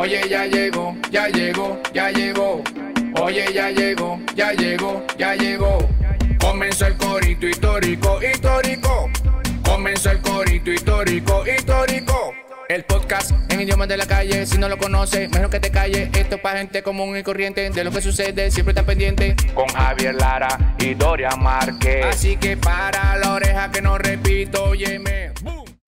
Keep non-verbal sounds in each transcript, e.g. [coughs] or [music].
Oye, ya llegó, ya llegó, ya llegó. Oye, ya llegó, ya llegó, ya llegó. Comenzó el corito histórico, histórico. Comenzó el corito histórico, histórico. El podcast en idiomas de la calle, si no lo conoces, mejor que te calle. Esto es para gente común y corriente, de lo que sucede, siempre está pendiente. Con Javier Lara y Doria Márquez. Así que para la oreja que no repito, óyeme.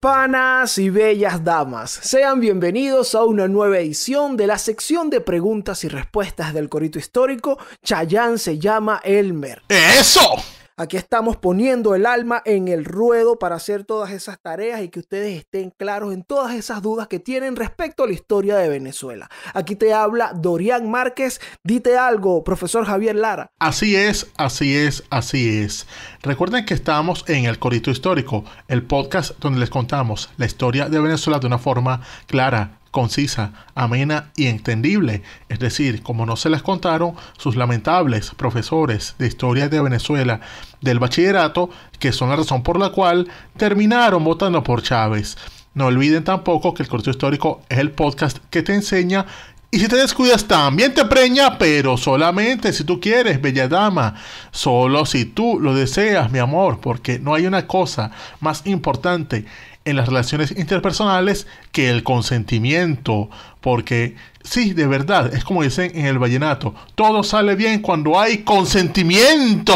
Panas y bellas damas, sean bienvenidos a una nueva edición de la sección de preguntas y respuestas del Corito Histórico. Chayán se llama Elmer. ¡Eso! Aquí estamos poniendo el alma en el ruedo para hacer todas esas tareas y que ustedes estén claros en todas esas dudas que tienen respecto a la historia de Venezuela. Aquí te habla Dorian Márquez. Dite algo, profesor Javier Lara. Así es, así es, así es. Recuerden que estamos en el Corito Histórico, el podcast donde les contamos la historia de Venezuela de una forma clara concisa, amena y entendible, es decir, como no se las contaron sus lamentables profesores de historia de Venezuela del bachillerato, que son la razón por la cual terminaron votando por Chávez. No olviden tampoco que el Curso histórico es el podcast que te enseña y si te descuidas también te preña, pero solamente si tú quieres, bella dama. Solo si tú lo deseas, mi amor, porque no hay una cosa más importante en las relaciones interpersonales que el consentimiento, porque sí, de verdad, es como dicen en el vallenato, todo sale bien cuando hay consentimiento.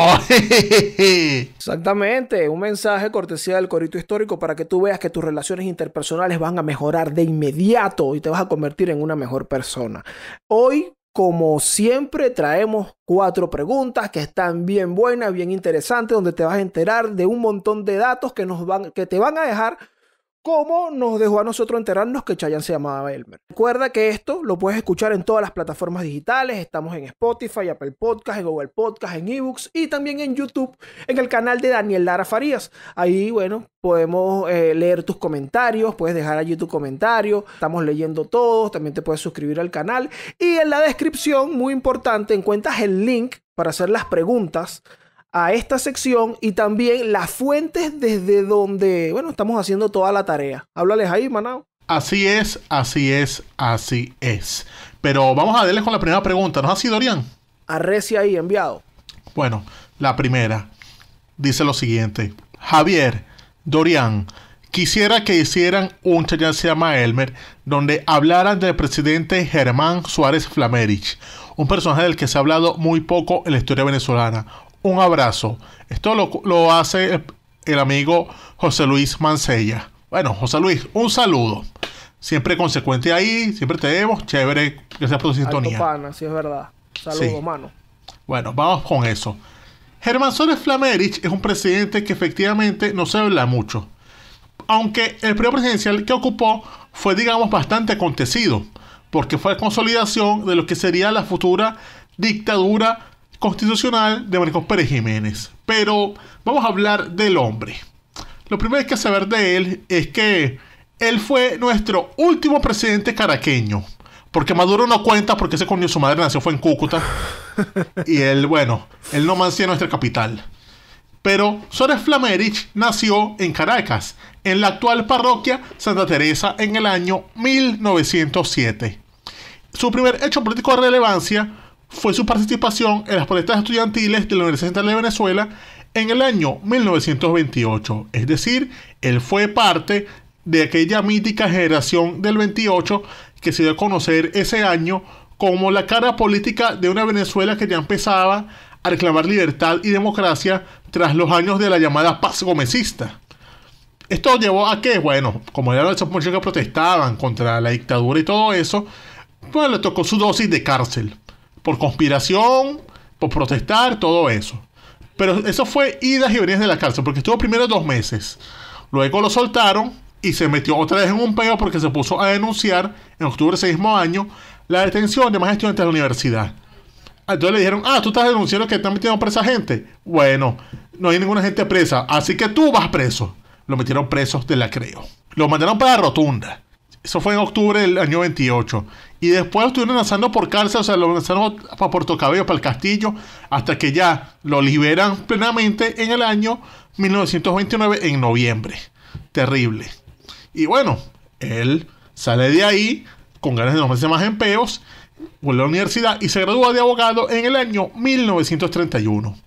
[laughs] Exactamente, un mensaje cortesía del Corito Histórico para que tú veas que tus relaciones interpersonales van a mejorar de inmediato y te vas a convertir en una mejor persona. Hoy como siempre, traemos cuatro preguntas que están bien buenas, bien interesantes, donde te vas a enterar de un montón de datos que, nos van, que te van a dejar ¿Cómo nos dejó a nosotros enterarnos que Chayanne se llamaba Elmer. Recuerda que esto lo puedes escuchar en todas las plataformas digitales. Estamos en Spotify, Apple Podcast, en Google Podcast, en eBooks y también en YouTube, en el canal de Daniel Lara Farías. Ahí, bueno, podemos eh, leer tus comentarios, puedes dejar allí tu comentario. Estamos leyendo todos, también te puedes suscribir al canal. Y en la descripción, muy importante, encuentras el link para hacer las preguntas a esta sección y también las fuentes desde donde, bueno, estamos haciendo toda la tarea. Háblales ahí, Manao. Así es, así es, así es. Pero vamos a darles con la primera pregunta, ¿no es así, Dorian? Arrecia ahí, enviado. Bueno, la primera dice lo siguiente. Javier, Dorian, quisiera que hicieran un Chayán se llama Elmer, donde hablaran del presidente Germán Suárez Flamerich, un personaje del que se ha hablado muy poco en la historia venezolana un abrazo. Esto lo, hace el, amigo José Luis Mancella. Bueno, José Luis, un saludo. Siempre consecuente ahí, siempre te vemos. Chévere, gracias por tu sintonía. Pana, sí es verdad. Saludos, mano. Bueno, vamos con eso. Germán Soles Flamerich es un presidente que efectivamente no se habla mucho. Aunque el periodo presidencial que ocupó fue, digamos, bastante acontecido, porque fue consolidación de lo que sería la futura dictadura constitucional de Marcos Pérez Jiménez. Pero vamos a hablar del hombre. Lo primero que hay que saber de él es que él fue nuestro último presidente caraqueño. Porque Maduro no cuenta porque ese coño su madre nació fue en Cúcuta. [laughs] y él, bueno, él no mancía nuestra capital. Pero Sores Flamerich nació en Caracas, en la actual parroquia Santa Teresa, en el año 1907. Su primer hecho político de relevancia fue su participación en las protestas estudiantiles de la Universidad Central de Venezuela en el año 1928. Es decir, él fue parte de aquella mítica generación del 28 que se dio a conocer ese año como la cara política de una Venezuela que ya empezaba a reclamar libertad y democracia tras los años de la llamada paz gomecista. Esto llevó a que, bueno, como era esos muchos que protestaban contra la dictadura y todo eso, pues le tocó su dosis de cárcel por conspiración, por protestar, todo eso. Pero eso fue idas y venidas de la cárcel, porque estuvo primero dos meses. Luego lo soltaron y se metió otra vez en un peo porque se puso a denunciar en octubre de ese mismo año la detención de más estudiantes de la universidad. Entonces le dijeron, ah, tú estás denunciando que están metiendo presa gente. Bueno, no hay ninguna gente presa, así que tú vas preso. Lo metieron presos de la creo. Lo mandaron para la rotunda. Eso fue en octubre del año 28. Y después lo estuvieron lanzando por cárcel, o sea, lo lanzaron para Puerto Cabello, para el castillo, hasta que ya lo liberan plenamente en el año 1929, en noviembre. Terrible. Y bueno, él sale de ahí con ganas de no meterse más empeos vuelve a la universidad y se gradúa de abogado en el año 1931.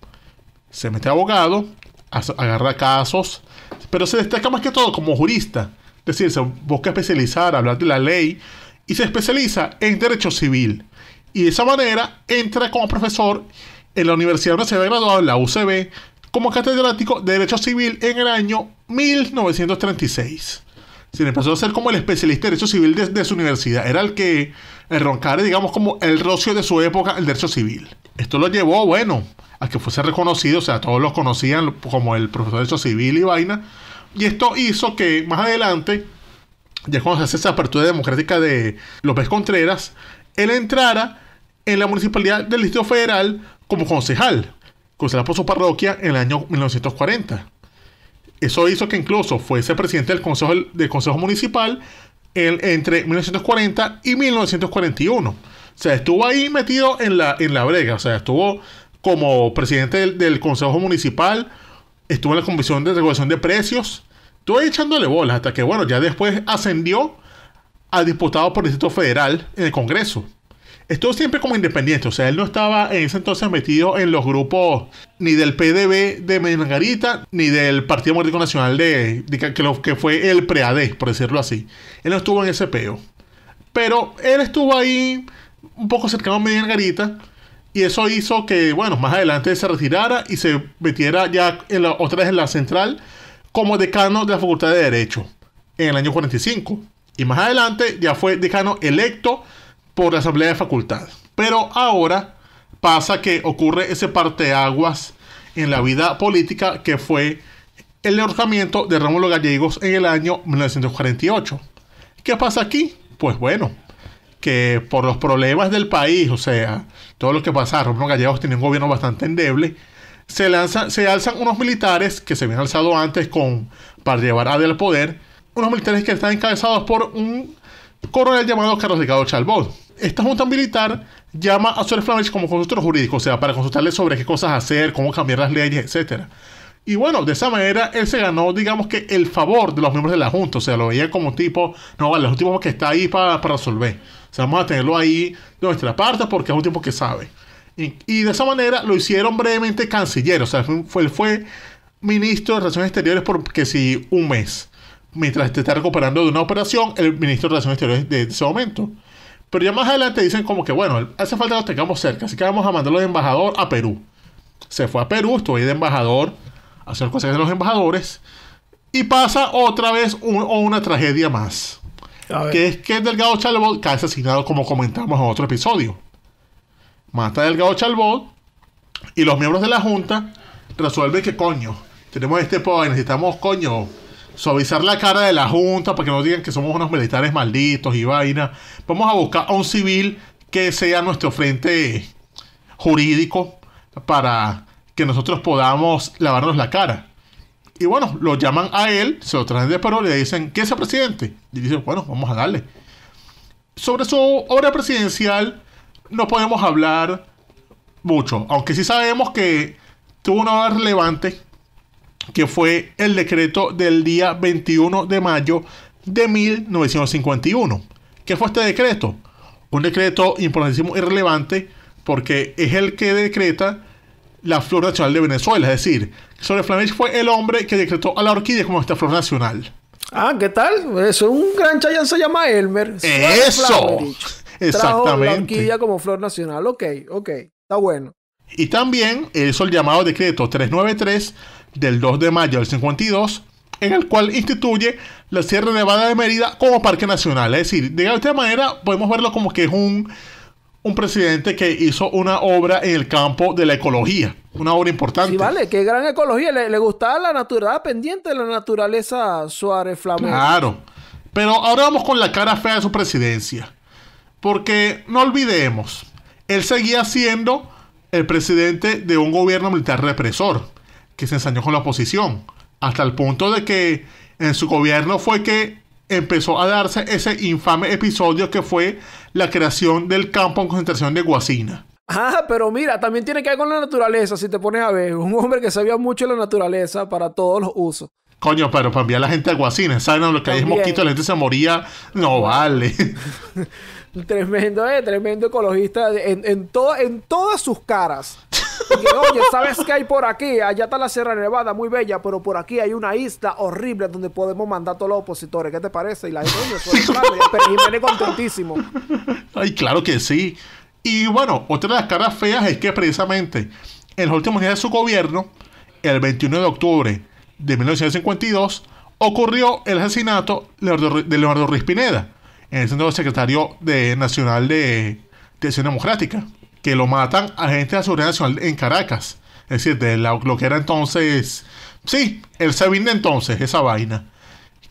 Se mete a abogado, agarra casos, pero se destaca más que todo como jurista decir, se busca especializar, hablar de la ley, y se especializa en Derecho Civil. Y de esa manera entra como profesor en la universidad donde se había graduado, en la UCB, como catedrático de Derecho Civil en el año 1936. Se le empezó a ser como el especialista de Derecho Civil de, su universidad. Era el que, el digamos, como el rocio de su época, el Derecho Civil. Esto lo llevó, bueno, a que fuese reconocido, o sea, todos lo conocían como el profesor de Derecho Civil y vaina, y esto hizo que más adelante, ya cuando se hace esa apertura democrática de López Contreras, él entrara en la municipalidad del Distrito Federal como concejal, concejal por su parroquia en el año 1940. Eso hizo que incluso fuese presidente del Consejo, del consejo Municipal entre 1940 y 1941. O sea, estuvo ahí metido en la, en la brega, o sea, estuvo como presidente del Consejo Municipal, estuvo en la Comisión de Regulación de Precios, estuvo echándole bolas hasta que, bueno, ya después ascendió a diputado por Distrito Federal en el Congreso. Estuvo siempre como independiente, o sea, él no estaba en ese entonces metido en los grupos ni del PDB de Margarita, ni del Partido Democrático Nacional de, que, lo, que fue el PREAD, por decirlo así. Él no estuvo en ese peo. Pero él estuvo ahí un poco cercano a Medina Margarita y eso hizo que, bueno, más adelante se retirara y se metiera ya en la, otra vez en la central como decano de la Facultad de Derecho en el año 45. Y más adelante ya fue decano electo por la Asamblea de Facultad. Pero ahora pasa que ocurre ese parteaguas en la vida política que fue el ahorcamiento de Rómulo Gallegos en el año 1948. ¿Qué pasa aquí? Pues bueno, que por los problemas del país, o sea, todo lo que pasaron, los gallegos tiene un gobierno bastante endeble, se, lanzan, se alzan unos militares que se habían alzado antes con, para llevar a del poder, unos militares que están encabezados por un coronel llamado Carlos Ricardo Chalbot. Esta junta militar llama a Suárez Flamech como consultor jurídico, o sea, para consultarle sobre qué cosas hacer, cómo cambiar las leyes, etc. Y bueno, de esa manera él se ganó, digamos que, el favor de los miembros de la junta, o sea, lo veía como tipo, no, vale, los últimos que está ahí para, para resolver. O sea, vamos a tenerlo ahí de nuestra parte porque es un tipo que sabe. Y, de esa manera lo hicieron brevemente canciller. O sea, fue, fue, ministro de Relaciones Exteriores porque si un mes. Mientras te este está recuperando de una operación, el ministro de Relaciones Exteriores de ese momento. Pero ya más adelante dicen como que, bueno, hace falta que nos tengamos cerca, así que vamos a mandarlo de embajador a Perú. Se fue a Perú, estuvo ahí de embajador, a hacer cosas de los embajadores, y pasa otra vez una tragedia más que es que Delgado Chalbot cae asesinado, como comentamos en otro episodio. Mata a Delgado Chalbot y los miembros de la Junta resuelven que coño, tenemos este poder, necesitamos coño suavizar la cara de la Junta para que no digan que somos unos militares malditos y vaina. Vamos a buscar a un civil que sea nuestro frente jurídico para que nosotros podamos lavarnos la cara. Y bueno, lo llaman a él, se lo traen de paro, y le dicen, ¿qué es el presidente? Y dicen, bueno, vamos a darle. Sobre su obra presidencial no podemos hablar mucho, aunque sí sabemos que tuvo una obra relevante, que fue el decreto del día 21 de mayo de 1951. ¿Qué fue este decreto? Un decreto importantísimo y relevante porque es el que decreta la flor nacional de Venezuela. Es decir, Sobre Flamengo fue el hombre que decretó a la orquídea como esta flor nacional. Ah, ¿qué tal? Eso Es un gran chayán se llama Elmer. ¡Eso! Exactamente. Trajo la orquídea como flor nacional. Ok, ok. Está bueno. Y también hizo el llamado decreto 393 del 2 de mayo del 52, en el cual instituye la Sierra Nevada de Mérida como parque nacional. Es decir, de esta manera podemos verlo como que es un un presidente que hizo una obra en el campo de la ecología. Una obra importante. Sí, vale, qué gran ecología. Le, le gustaba la naturaleza pendiente de la naturaleza Suárez Flamengo. Claro. Pero ahora vamos con la cara fea de su presidencia. Porque no olvidemos, él seguía siendo el presidente de un gobierno militar represor, que se ensañó con la oposición, hasta el punto de que en su gobierno fue que empezó a darse ese infame episodio que fue la creación del campo en concentración de guacina Ah, pero mira, también tiene que ver con la naturaleza, si te pones a ver. Un hombre que sabía mucho de la naturaleza para todos los usos. Coño, pero para enviar la gente a guacina ¿saben lo que hay mosquito, La gente se moría. No vale. [laughs] tremendo, eh, tremendo ecologista en, en todas sus caras. [laughs] oye, ¿sabes qué hay por aquí? Allá está la Sierra Nevada, muy bella, pero por aquí hay una isla horrible donde podemos mandar a todos los opositores. ¿Qué te parece? Y la gente, es claro. [laughs] Pero contentísimo. Ay, claro que sí. Y bueno, otra de las caras feas es que precisamente en los últimos días de su gobierno, el 21 de octubre de 1952, ocurrió el asesinato de Leonardo Ruiz Pineda, en el centro secretario de, nacional de, de Acción Democrática que lo matan gente de la Seguridad Nacional en Caracas. Es decir, de lo que era entonces. Sí, él se de entonces, esa vaina.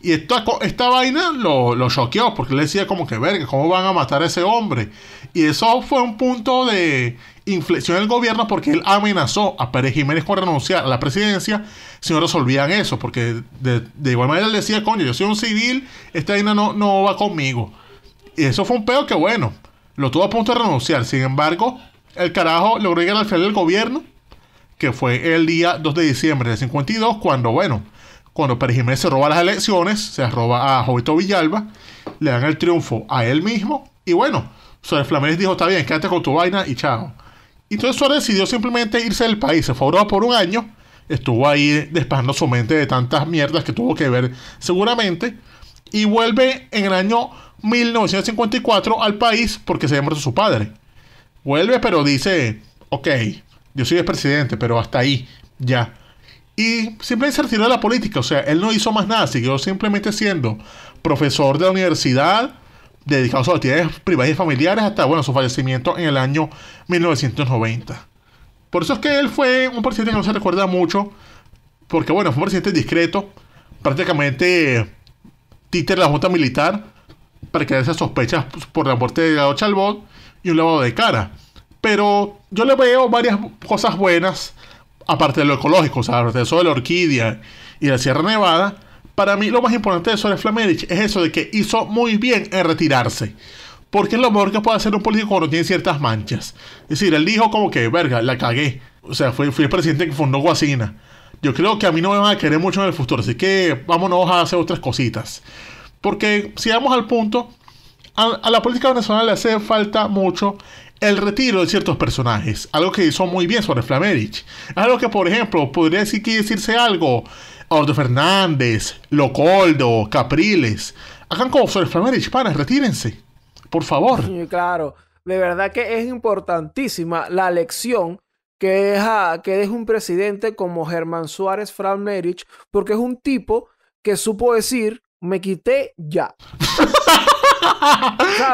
Y esta, esta vaina lo choqueó, porque le decía como que, verga, ¿cómo van a matar a ese hombre? Y eso fue un punto de inflexión del gobierno porque él amenazó a Pérez Jiménez con renunciar a la presidencia si no resolvían eso, porque de, igual manera le decía, coño, yo soy un civil, esta vaina no, no va conmigo. Y eso fue un pedo que, bueno, lo tuvo a punto de renunciar. Sin embargo, el carajo logró llegar al final del gobierno, que fue el día 2 de diciembre de 52, cuando, bueno, cuando Pérez Jiménez se roba las elecciones, se roba a Jovito Villalba, le dan el triunfo a él mismo, y bueno, Suárez Flamengo dijo, está bien, quédate con tu vaina y chao. entonces Suárez decidió simplemente irse del país, se fue a Europa por un año, estuvo ahí despejando su mente de tantas mierdas que tuvo que ver seguramente, y vuelve en el año 1954 al país porque se llamó su padre. Vuelve, pero dice, ok, yo soy el presidente, pero hasta ahí, ya. Y simplemente se retiró de la política, o sea, él no hizo más nada, siguió simplemente siendo profesor de la universidad, dedicado a sus actividades privadas y familiares, hasta, bueno, su fallecimiento en el año 1990. Por eso es que él fue un presidente que no se recuerda mucho, porque, bueno, fue un presidente discreto, prácticamente títer de la Junta Militar, para esas sospechas por la muerte de Gado Chalbot y un lavado de cara. Pero yo le veo varias cosas buenas, aparte de lo ecológico, o sea, aparte de eso de la orquídea y de la Sierra Nevada. Para mí lo más importante de de Flamerich es eso de que hizo muy bien en retirarse. Porque es lo mejor que puede hacer un político cuando tiene ciertas manchas. Es decir, él dijo como que, verga, la cagué. O sea, fui, fui el presidente que fundó Guacina... Yo creo que a mí no me van a querer mucho en el futuro, así que vámonos a hacer otras cositas. Porque si vamos al punto, a, la política nacional le hace falta mucho el retiro de ciertos personajes, algo que hizo muy bien sobre Flamerich. Algo que, por ejemplo, podría decirse algo. Ordo Fernández, Locoldo, Capriles. Hagan como sobre Flamerich, para, retírense. Por favor. Sí, claro. De verdad que es importantísima la lección que deja, que un presidente como Germán Suárez Flamerich porque es un tipo que supo decir, me quité ya. [laughs]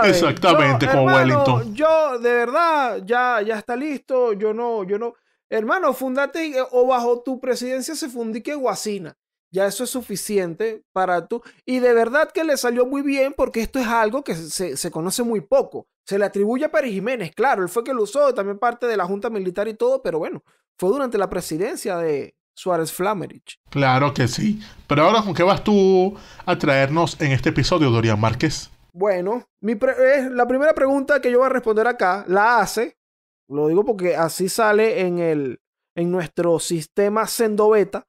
Exactamente, Wellington. Yo, de verdad, ya, ya está listo. Yo no, yo no. Hermano, fundate o bajo tu presidencia se fundique guacina. Ya eso es suficiente para tú. Y de verdad que le salió muy bien porque esto es algo que se, conoce muy poco. Se le atribuye a Pérez Jiménez, claro, él fue que lo usó, también parte de la Junta Militar y todo, pero bueno, fue durante la presidencia de, Suárez Flamerich. Claro que sí. Pero ahora, ¿con qué vas tú a traernos en este episodio, Dorian Márquez? Bueno, la primera pregunta que yo voy a responder acá la hace, lo digo porque así sale en, nuestro sistema Sendoveta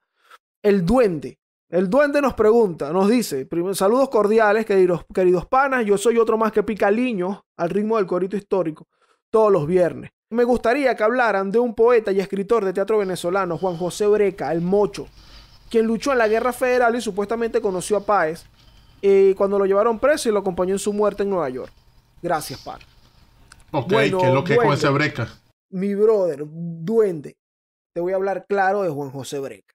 el duende. El duende nos pregunta, nos dice, saludos cordiales, queridos, queridos panas, yo soy otro más que picaliño al ritmo del corito histórico, todos los viernes. Me gustaría que hablaran de un poeta y escritor de teatro venezolano, Juan José Breca, el Mocho, quien luchó en la Guerra Federal y supuestamente conoció a Páez, cuando lo llevaron preso y lo acompañó en su muerte en Nueva York. Gracias, par. Ok, ¿qué es lo que es con José Breca? Mi brother, duende. Te voy a hablar claro de Juan José Breca.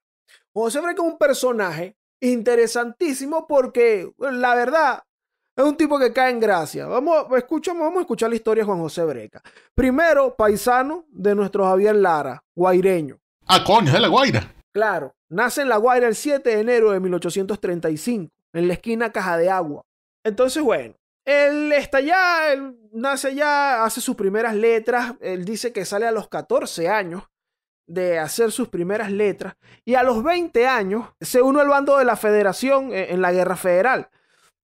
Juan José Breca es un personaje interesantísimo porque, la verdad, es un tipo que cae en gracia. Vamos, escuchamos, vamos a escuchar la historia de Juan José Breca. Primero, paisano de nuestro Javier Lara, guaireño. Ah, coño, es la Guaira. Claro, nace en La Guaira el 7 de enero de 1835. En la esquina, caja de agua. Entonces, bueno, él está allá, él nace allá, hace sus primeras letras. Él dice que sale a los 14 años de hacer sus primeras letras. Y a los 20 años se une al bando de la Federación eh, en la Guerra Federal,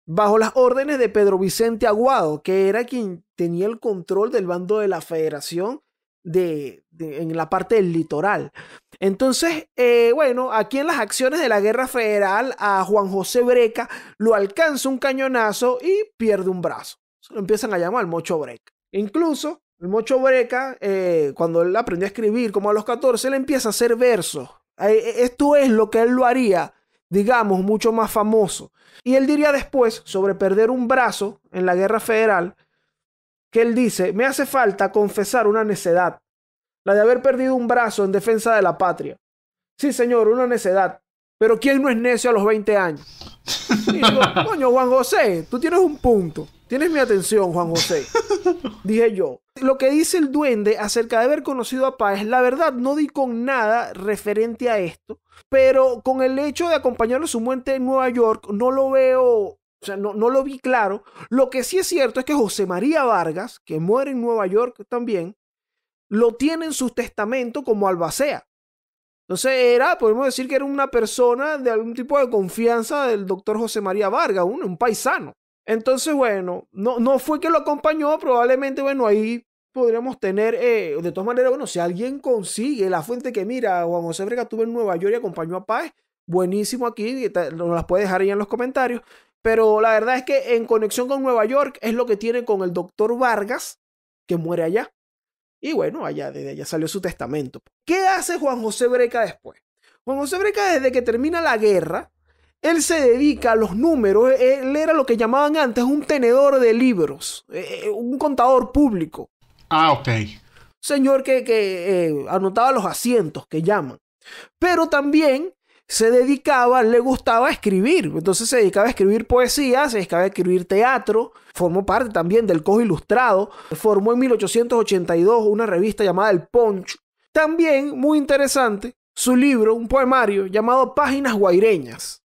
bajo las órdenes de Pedro Vicente Aguado, que era quien tenía el control del bando de la Federación de, en la parte del litoral. Entonces, eh, bueno, aquí en las acciones de la Guerra Federal a Juan José Breca lo alcanza un cañonazo y pierde un brazo. lo empiezan a llamar Mocho Breca. Incluso el Mocho Breca, eh, cuando él aprendió a escribir como a los 14, él empieza a hacer versos. E, esto es lo que él lo haría, digamos, mucho más famoso. Y él diría después sobre perder un brazo en la Guerra Federal que él dice, me hace falta confesar una necedad, la de haber perdido un brazo en defensa de la patria. Sí, señor, una necedad. Pero ¿quién no es necio a los 20 años? [laughs] coño, Juan José, tú tienes un punto. Tienes mi atención, Juan José. Dije yo. Lo que dice el duende acerca de haber conocido a Páez, la verdad no di con nada referente a esto, pero con el hecho de acompañarlo a su muerte en Nueva York, no lo veo o sea, no, lo vi claro. Lo que sí es cierto es que José María Vargas, que muere en Nueva York también, lo tiene en su testamento como albacea. Entonces era, podemos decir que era una persona de algún tipo de confianza del doctor José María Vargas, un, un paisano. Entonces, bueno, no, no fue que lo acompañó, probablemente, bueno, ahí podríamos tener, eh, de todas maneras, bueno, si alguien consigue la fuente que mira, Juan José Vargas estuvo en Nueva York y acompañó a Paz. buenísimo aquí, nos las puede dejar ahí en los comentarios. Pero la verdad es que en conexión con Nueva York es lo que tiene con el doctor Vargas, que muere allá. Y bueno, allá desde allá salió su testamento. ¿Qué hace Juan José Breca después? Juan José Breca desde que termina la guerra, él se dedica a los números, e, él era lo que llamaban antes un tenedor de libros, e, e, un contador público. Ah, ok. Señor que, eh, anotaba los asientos que llaman. Pero también se dedicaba, le gustaba escribir. Entonces se dedicaba a escribir poesía, se dedicaba a escribir teatro, formó parte también del Cojo Ilustrado, formó en 1882 una revista llamada El Poncho. También, muy interesante, su libro, un poemario llamado Páginas Guaireñas.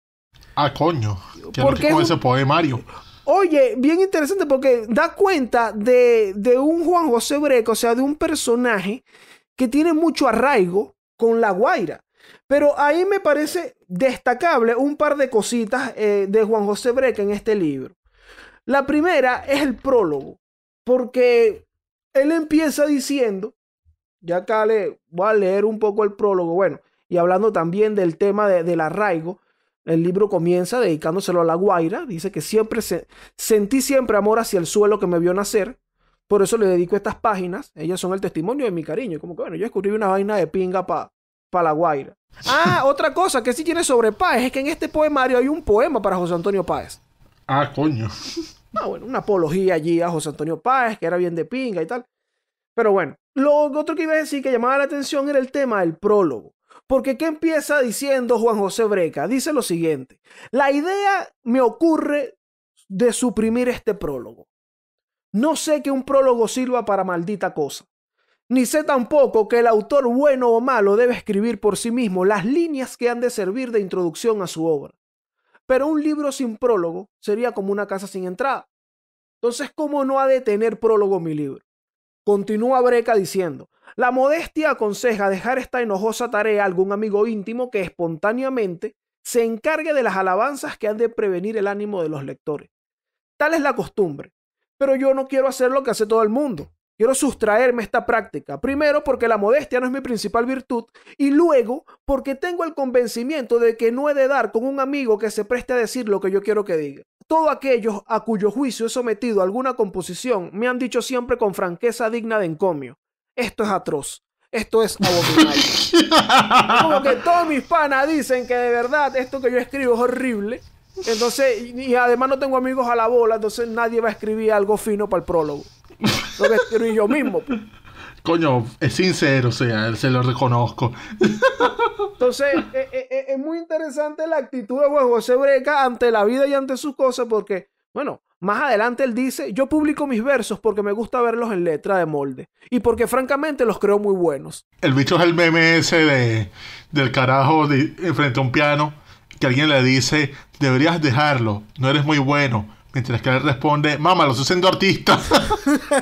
Ah, coño. ¿Qué ese poemario? Oye, bien interesante porque da cuenta de, de un Juan José Breco, o sea, de un personaje que tiene mucho arraigo con La Guaira. Pero ahí me parece destacable un par de cositas eh, de Juan José Breca en este libro. La primera es el prólogo, porque él empieza diciendo, ya acá le voy a leer un poco el prólogo, bueno, y hablando también del tema del arraigo, el libro comienza dedicándoselo a la Guaira, dice que siempre sentí siempre amor hacia el suelo que me vio nacer, por eso le dedico estas páginas, ellas son el testimonio de mi cariño, como que bueno, yo escribí una vaina de pinga para para Ah, [laughs] otra cosa que sí tiene sobre Páez es que en este poemario hay un poema para José Antonio Páez. Ah, coño. [laughs] Ah, bueno, una apología allí a José Antonio Páez, que era bien de pinga y tal. Pero bueno, lo otro que iba a decir que llamaba la atención era el tema del prólogo. Porque ¿qué empieza diciendo Juan José Breca? Dice lo siguiente, la idea me ocurre de suprimir este prólogo. No sé que un prólogo sirva para maldita cosa. Ni sé tampoco que el autor bueno o malo debe escribir por sí mismo las líneas que han de servir de introducción a su obra. Pero un libro sin prólogo sería como una casa sin entrada. Entonces, ¿cómo no ha de tener prólogo mi libro? Continúa Breca diciendo, la modestia aconseja dejar esta enojosa tarea a algún amigo íntimo que espontáneamente se encargue de las alabanzas que han de prevenir el ánimo de los lectores. Tal es la costumbre, pero yo no quiero hacer lo que hace todo el mundo, Quiero sustraerme esta práctica, primero porque la modestia no es mi principal virtud y luego porque tengo el convencimiento de que no he de dar con un amigo que se preste a decir lo que yo quiero que diga. Todos aquellos a cuyo juicio he sometido alguna composición me han dicho siempre con franqueza digna de encomio. Esto es atroz. Esto es abominable. Como que todos mis panas dicen que de verdad esto que yo escribo es horrible. Entonces, y además no tengo amigos a la bola, entonces nadie va a escribir algo fino para el prólogo. [laughs] Lo yo mismo. Pues. Coño, es sincero, o sea, se lo reconozco. Entonces, [laughs] eh, eh, eh, es, muy interesante la actitud de José Breca ante la vida y ante sus cosas, porque, bueno, más adelante él dice: Yo publico mis versos porque me gusta verlos en letra de molde y porque, francamente, los creo muy buenos. El bicho es el meme ese de, del carajo frente a un piano que alguien le dice: Deberías dejarlo, no eres muy bueno Mientras que él responde, mamá, lo siendo artista.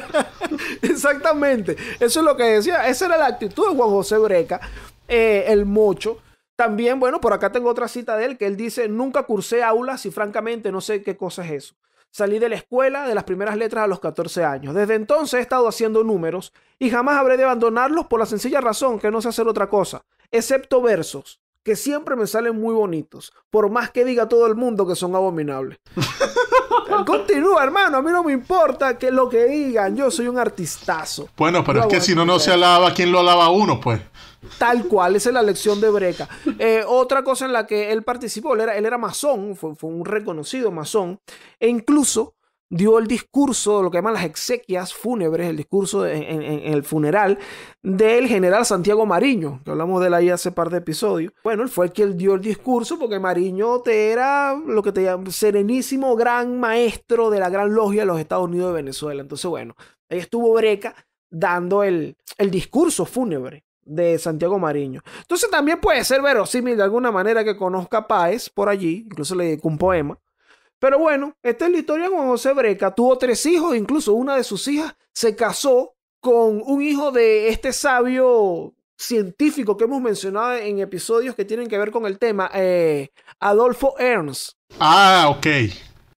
[laughs] Exactamente. Eso es lo que decía. Esa era la actitud de Juan José Breca, eh, el mocho. También, bueno, por acá tengo otra cita de él que él dice, nunca cursé aulas y francamente no sé qué cosa es eso. Salí de la escuela de las primeras letras a los 14 años. Desde entonces he estado haciendo números y jamás habré de abandonarlos por la sencilla razón que no sé hacer otra cosa, excepto versos siempre me salen muy bonitos, por más que diga todo el mundo que son abominables. [laughs] Continúa, hermano, a mí no me importa que lo que digan, yo soy un artistazo. Bueno, pero es que si no, no se alaba, ¿quién lo alaba a uno, pues? Tal cual, esa es la lección de Breca. [laughs] Eh, otra cosa en la que él participó, él era, él era masón, fue, fue, un reconocido masón, e incluso dio el discurso, lo que llaman las exequias fúnebres, el discurso en, el funeral del general Santiago Mariño, que hablamos de él ahí hace par de episodios. Bueno, él fue el que dio el discurso porque Mariño te era lo que te llaman serenísimo gran maestro de la gran logia de los Estados Unidos de Venezuela. Entonces, bueno, ahí estuvo Breca dando el, el discurso fúnebre de Santiago Mariño. Entonces también puede ser verosímil de alguna manera que conozca a Páez por allí, incluso le dedicó un poema. Pero bueno, esta es la historia de José Breca. Tuvo tres hijos, incluso una de sus hijas se casó con un hijo de este sabio científico que hemos mencionado en episodios que tienen que ver con el tema, eh, Adolfo Ernst. Ah, ok.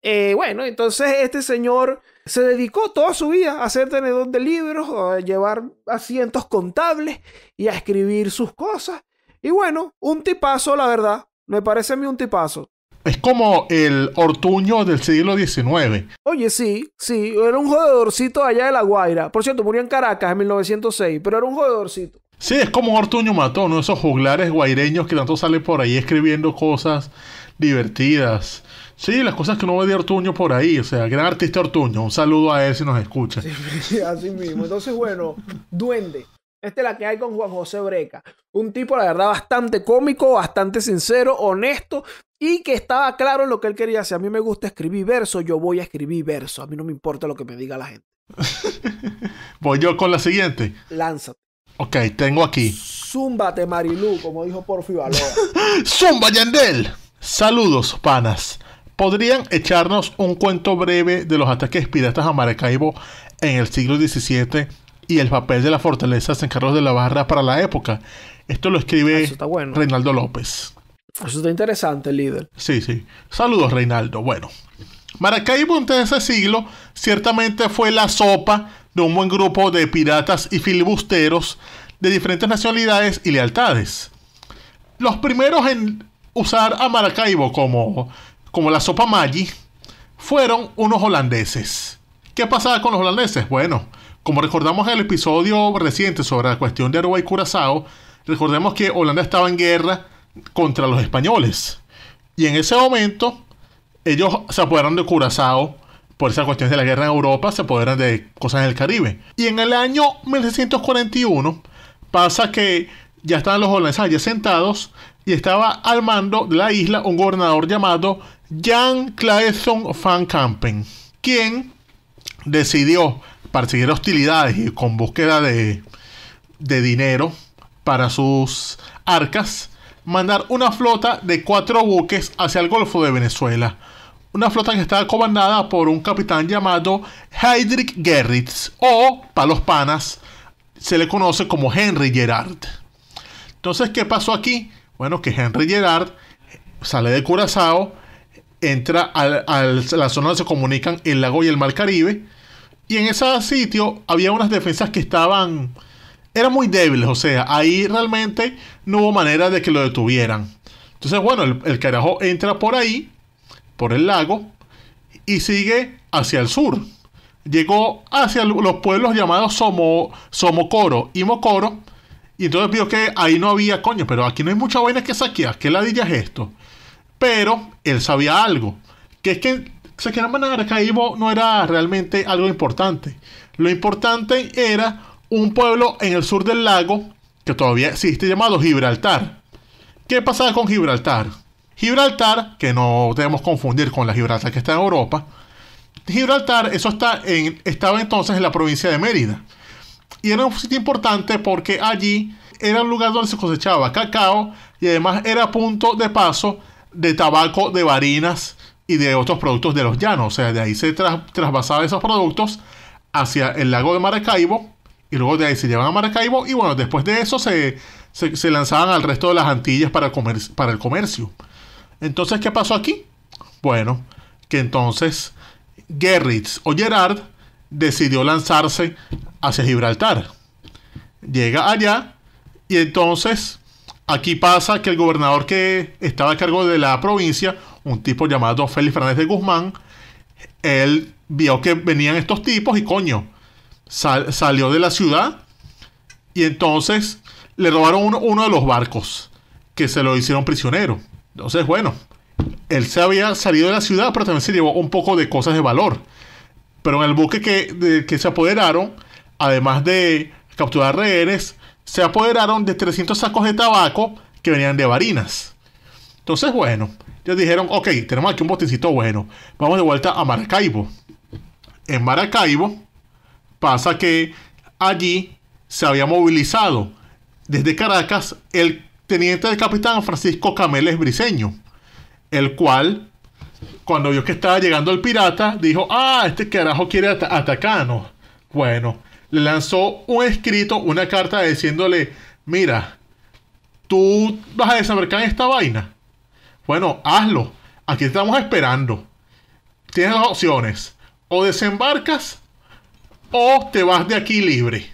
Eh, bueno, entonces este señor se dedicó toda su vida a ser tenedor de libros, a llevar asientos contables y a escribir sus cosas. Y bueno, un tipazo, la verdad. Me parece a mí un tipazo. Es como el Ortuño del siglo XIX. Oye, sí, sí. Era un jodedorcito allá de La Guaira. Por cierto, murió en Caracas en 1906, pero era un jodedorcito. Sí, es como Ortuño mató, no esos juglares guaireños que tanto salen por ahí escribiendo cosas divertidas. Sí, las cosas que no ve de Ortuño por ahí, o sea, gran artista Ortuño. Un saludo a él si nos escucha. [laughs] así mismo. Entonces, bueno, Duende. Esta es la que hay con Juan José Breca. Un tipo, la verdad, bastante cómico, bastante sincero, honesto y que estaba claro en lo que él quería hacer. Si a mí me gusta escribir verso, yo voy a escribir verso. A mí no me importa lo que me diga la gente. [laughs] voy yo con la siguiente. Lánzate. Ok, tengo aquí. Zúmbate, Marilú, como dijo Porfi Valor. [laughs] ¡Zumba, Yandel! Saludos, panas. ¿Podrían echarnos un cuento breve de los ataques piratas a Maracaibo en el siglo XVII y el papel de la fortaleza en San Carlos de la Barra para la época. Esto lo escribe Reinaldo López. Eso está interesante, líder. Sí, sí. Saludos, Reinaldo. Bueno, Maracaibo antes de ese siglo ciertamente fue la sopa de un buen grupo de piratas y filibusteros de diferentes nacionalidades y lealtades. Los primeros en usar a Maracaibo como, como la sopa Maggi fueron unos holandeses. ¿Qué pasaba con los holandeses? Bueno, como recordamos en el episodio reciente sobre la cuestión de Aruba y Curazao, recordemos que Holanda estaba en guerra contra los españoles. Y en ese momento, ellos se apoderaron de Curazao por esa cuestión de la guerra en Europa, se apoderan de cosas en el Caribe. Y en el año 1641 pasa que ya estaban los holandeses allí sentados y estaba al mando de la isla un gobernador llamado Jan Claesson van Kampen, quien decidió seguir hostilidades y con búsqueda de, dinero para sus arcas, mandar una flota de cuatro buques hacia el Golfo de Venezuela. Una flota que estaba comandada por un capitán llamado Heydrich Gerritz o, para los panas, se le conoce como Henry Gerard. Entonces, ¿qué pasó aquí? Bueno, que Henry Gerard sale de Curazao, entra a la zona donde se comunican el lago y el mar Caribe, y en ese sitio había unas defensas que estaban... Eran muy débiles, o sea, ahí realmente no hubo manera de que lo detuvieran. Entonces, bueno, el, carajo entra por ahí, por el lago, y sigue hacia el sur. Llegó hacia los pueblos llamados Somo, Somocoro y Mocoro. Y entonces vio que ahí no había coño, pero aquí no hay mucha vaina que saquear. ¿Qué ladilla es esto? Pero él sabía algo. Que es que se que en Maracaibo no era realmente algo importante. Lo importante era un pueblo en el sur del lago que todavía existe llamado Gibraltar. ¿Qué pasaba con Gibraltar? Gibraltar, que no debemos confundir con la Gibraltar que está en Europa, Gibraltar, eso está en, estaba entonces en la provincia de Mérida. Y era un sitio importante porque allí era un lugar donde se cosechaba cacao y además era punto de paso de tabaco de varinas y de otros productos de los llanos. O sea, de ahí se trasvasaba esos productos hacia el lago de Maracaibo y luego de ahí se llevan a Maracaibo y bueno, después de eso se, se, lanzaban al resto de las Antillas para, comer, para el comercio. Entonces, ¿qué pasó aquí? Bueno, que entonces ...Gerrits o Gerard decidió lanzarse hacia Gibraltar. Llega allá y entonces aquí pasa que el gobernador que estaba a cargo de la provincia, un tipo llamado Félix Fernández de Guzmán, él vio que venían estos tipos y coño, salió de la ciudad y entonces le robaron uno, de los barcos que se lo hicieron prisionero. Entonces, bueno, él se había salido de la ciudad, pero también se llevó un poco de cosas de valor. Pero en el buque que, se apoderaron, además de capturar rehenes, se apoderaron de 300 sacos de tabaco que venían de varinas Entonces, bueno, ya dijeron, ok, tenemos aquí un botecito bueno. Vamos de vuelta a Maracaibo. En Maracaibo pasa que allí se había movilizado desde Caracas el teniente del capitán Francisco Cameles Briseño, el cual, cuando vio que estaba llegando el pirata, dijo, ah, este carajo quiere atacarnos. Bueno, le lanzó un escrito, una carta diciéndole, mira, tú vas a desembarcar en esta vaina. Bueno, hazlo. Aquí te estamos esperando. Tienes dos opciones. O desembarcas o te vas de aquí libre.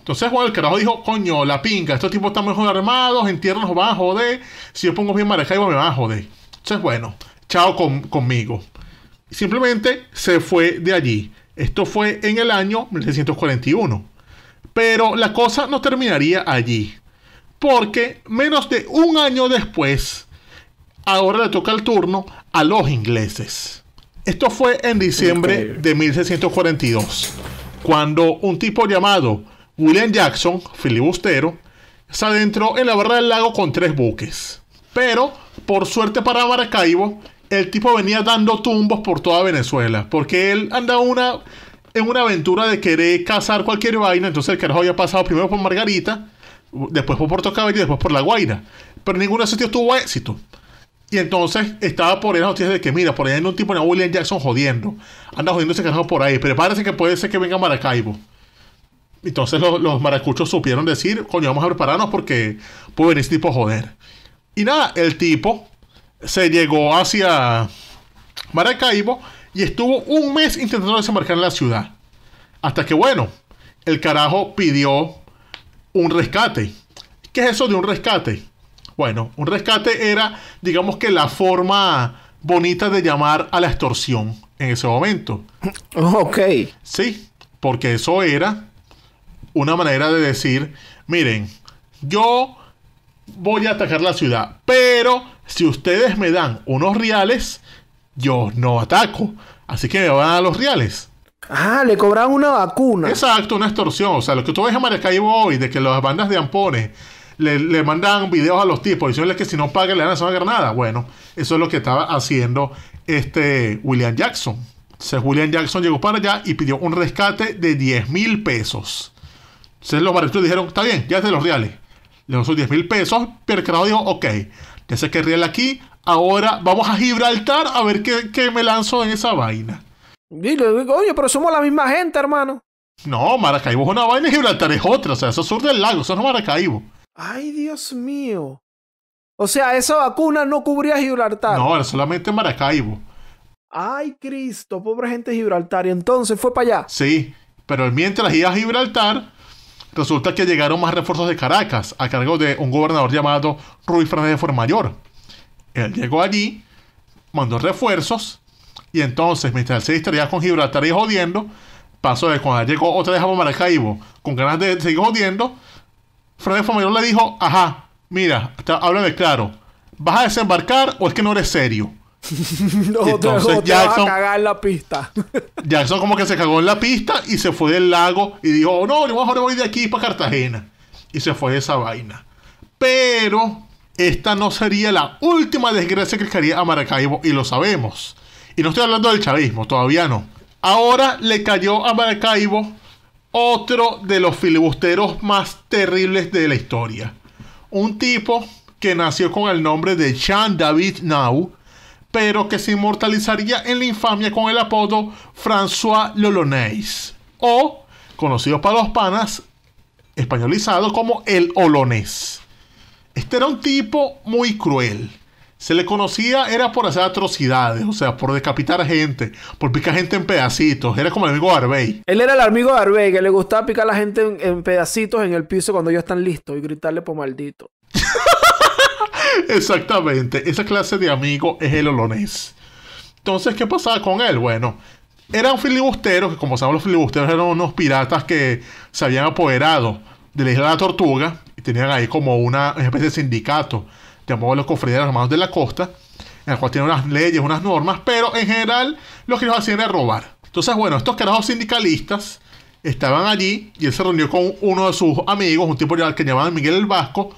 Entonces, Juan el carajo dijo, coño, la pinga, estos tipos están mejor armados, en tierra nos van a joder. Si yo pongo bien maracaibo, me van a joder. Entonces, bueno, chao conmigo. Simplemente se fue de allí. Esto fue en el año 1641. Pero la cosa no terminaría allí. Porque menos de un año después, ahora le toca el turno a los ingleses. Esto fue en diciembre de 1642, cuando un tipo llamado William Jackson, filibustero, se adentró en la barra del lago con tres buques. Pero, por suerte para Maracaibo, el tipo venía dando tumbos por toda Venezuela, porque él andaba una, en una aventura de querer cazar cualquier vaina, entonces el carajo había pasado primero por Margarita, después por Puerto Cabello y después por La Guaira. Pero ninguno de esos tíos tuvo éxito. Y entonces estaba por ahí las noticias de que, mira, por ahí hay un tipo llamado William Jackson jodiendo. Anda jodiendo ese carajo por ahí. Prepárense que puede ser que venga Maracaibo. Entonces los, maracuchos supieron decir, coño, vamos a prepararnos porque puede venir ese tipo a joder. Y nada, el tipo se llegó hacia Maracaibo y estuvo un mes intentando desembarcar en la ciudad. Hasta que, bueno, el carajo pidió un rescate. ¿Qué es eso de un rescate? Bueno, un rescate era, digamos que la forma bonita de llamar a la extorsión en ese momento. [coughs] Ok. Sí, porque eso era una manera de decir, miren, yo voy a atacar la ciudad, pero si ustedes me dan unos reales, yo no ataco. Así que me van a dar los reales. Ah, le cobran una vacuna. Exacto, una extorsión. O sea, lo que tú ves en Maracaibo hoy, de que las bandas de ampones le, le mandaban videos a los tipos diciéndoles que si no pagan le van a granada. Bueno, eso es lo que estaba haciendo este William Jackson. William Jackson llegó para allá y pidió un rescate de 10 mil pesos. Entonces los barretos dijeron, está bien, ya es de los reales. Le dieron sus 10 mil pesos, pero el canal dijo, ok, ya sé que es real aquí, ahora vamos a Gibraltar a ver qué, qué me lanzo en esa vaina. oye, pero somos la misma gente, hermano. No, Maracaibo es una vaina y Gibraltar es otra. O sea, eso es sur del lago, eso no es Maracaibo. Ay, Dios mío. O sea, esa vacuna no cubría Gibraltar. No, era solamente Maracaibo. Ay, Cristo, pobre gente de Gibraltar. Y entonces fue para allá. Sí, pero mientras iba a Gibraltar, resulta que llegaron más refuerzos de Caracas a cargo de un gobernador llamado Ruiz Fernández de Formayor. Él llegó allí, mandó refuerzos, y entonces, mientras él se distraía con Gibraltar y jodiendo, pasó de cuando llegó otra vez a Maracaibo con ganas de seguir jodiendo Fernández Fomayor le dijo, ajá, mira, háblame claro, ¿vas a desembarcar o es que no eres serio? [laughs] no, entonces te Jackson, a cagar en la pista. Ya [laughs] eso como que se cagó en la pista y se fue del lago y dijo, oh, no, yo mejor voy de aquí para Cartagena. Y se fue de esa vaina. Pero esta no sería la última desgracia que le caería a Maracaibo y lo sabemos. Y no estoy hablando del chavismo, todavía no. Ahora le cayó a Maracaibo otro de los filibusteros más terribles de la historia. Un tipo que nació con el nombre de Jean David Nau, pero que se inmortalizaría en la infamia con el apodo François Lolonais, o conocido para los panas, españolizado como el Olonés. Este era un tipo muy cruel se le conocía era por hacer atrocidades, o sea, por decapitar gente, por picar gente en pedacitos. Era como el amigo Arbey. Él era el amigo de Arbey, que le gustaba picar a la gente en, pedacitos en el piso cuando ellos están listos y gritarle por maldito. [laughs] Exactamente, esa clase de amigo es el holonés... Entonces, ¿qué pasaba con él? Bueno, era un filibustero, que como sabemos los filibusteros eran unos piratas que se habían apoderado de la isla de la Tortuga y tenían ahí como una especie de sindicato a la los de los Hermanos de la Costa, en el cual tiene unas leyes, unas normas, pero en general lo que ellos hacían era robar. Entonces, bueno, estos carajos sindicalistas estaban allí y él se reunió con uno de sus amigos, un tipo que llamaban Miguel el Vasco,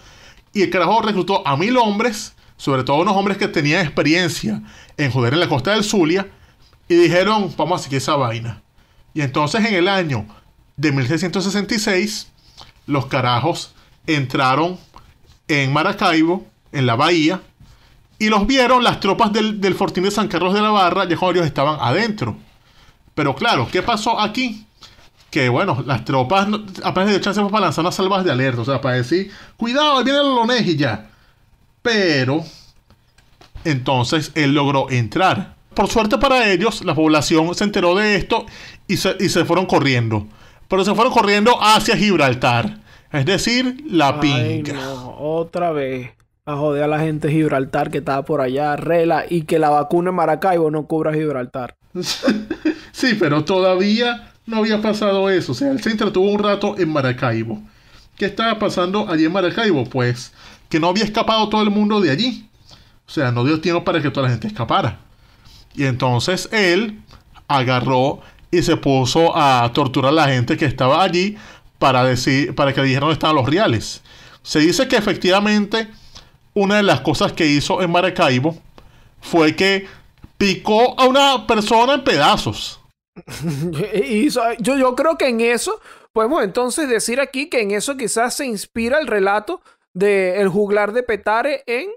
y el carajo reclutó a mil hombres, sobre todo unos hombres que tenían experiencia en joder en la costa del Zulia, y dijeron, vamos a seguir esa vaina. Y entonces en el año de 1666, los carajos entraron en Maracaibo en la bahía, y los vieron las tropas del, Fortín de San Carlos de la Barra, ya ellos estaban adentro. Pero claro, ¿qué pasó aquí? Que bueno, las tropas apenas de chance pues, para lanzar las salvas de alerta, o sea, para decir, cuidado, ahí viene el Lonej y ya. Pero, entonces él logró entrar. Por suerte para ellos, la población se enteró de esto y se, fueron corriendo. Pero se fueron corriendo hacia Gibraltar. Es decir, la Ay, otra vez a joder a la gente de Gibraltar que estaba por allá, rela, y que la vacuna en Maracaibo no cubra Gibraltar. [laughs] sí, pero todavía no había pasado eso. O sea, él se entretuvo un rato en Maracaibo. ¿Qué estaba pasando allí en Maracaibo? Pues que no había escapado todo el mundo de allí. O sea, no dio tiempo para que toda la gente escapara. Y entonces él agarró y se puso a torturar a la gente que estaba allí para, decir, para que dijeran dónde estaban los reales. Se dice que efectivamente una de las cosas que hizo en Maracaibo fue que picó a una persona en pedazos. [laughs] yo, yo creo que en eso podemos entonces decir aquí que en eso quizás se inspira el relato del el juglar de Petare en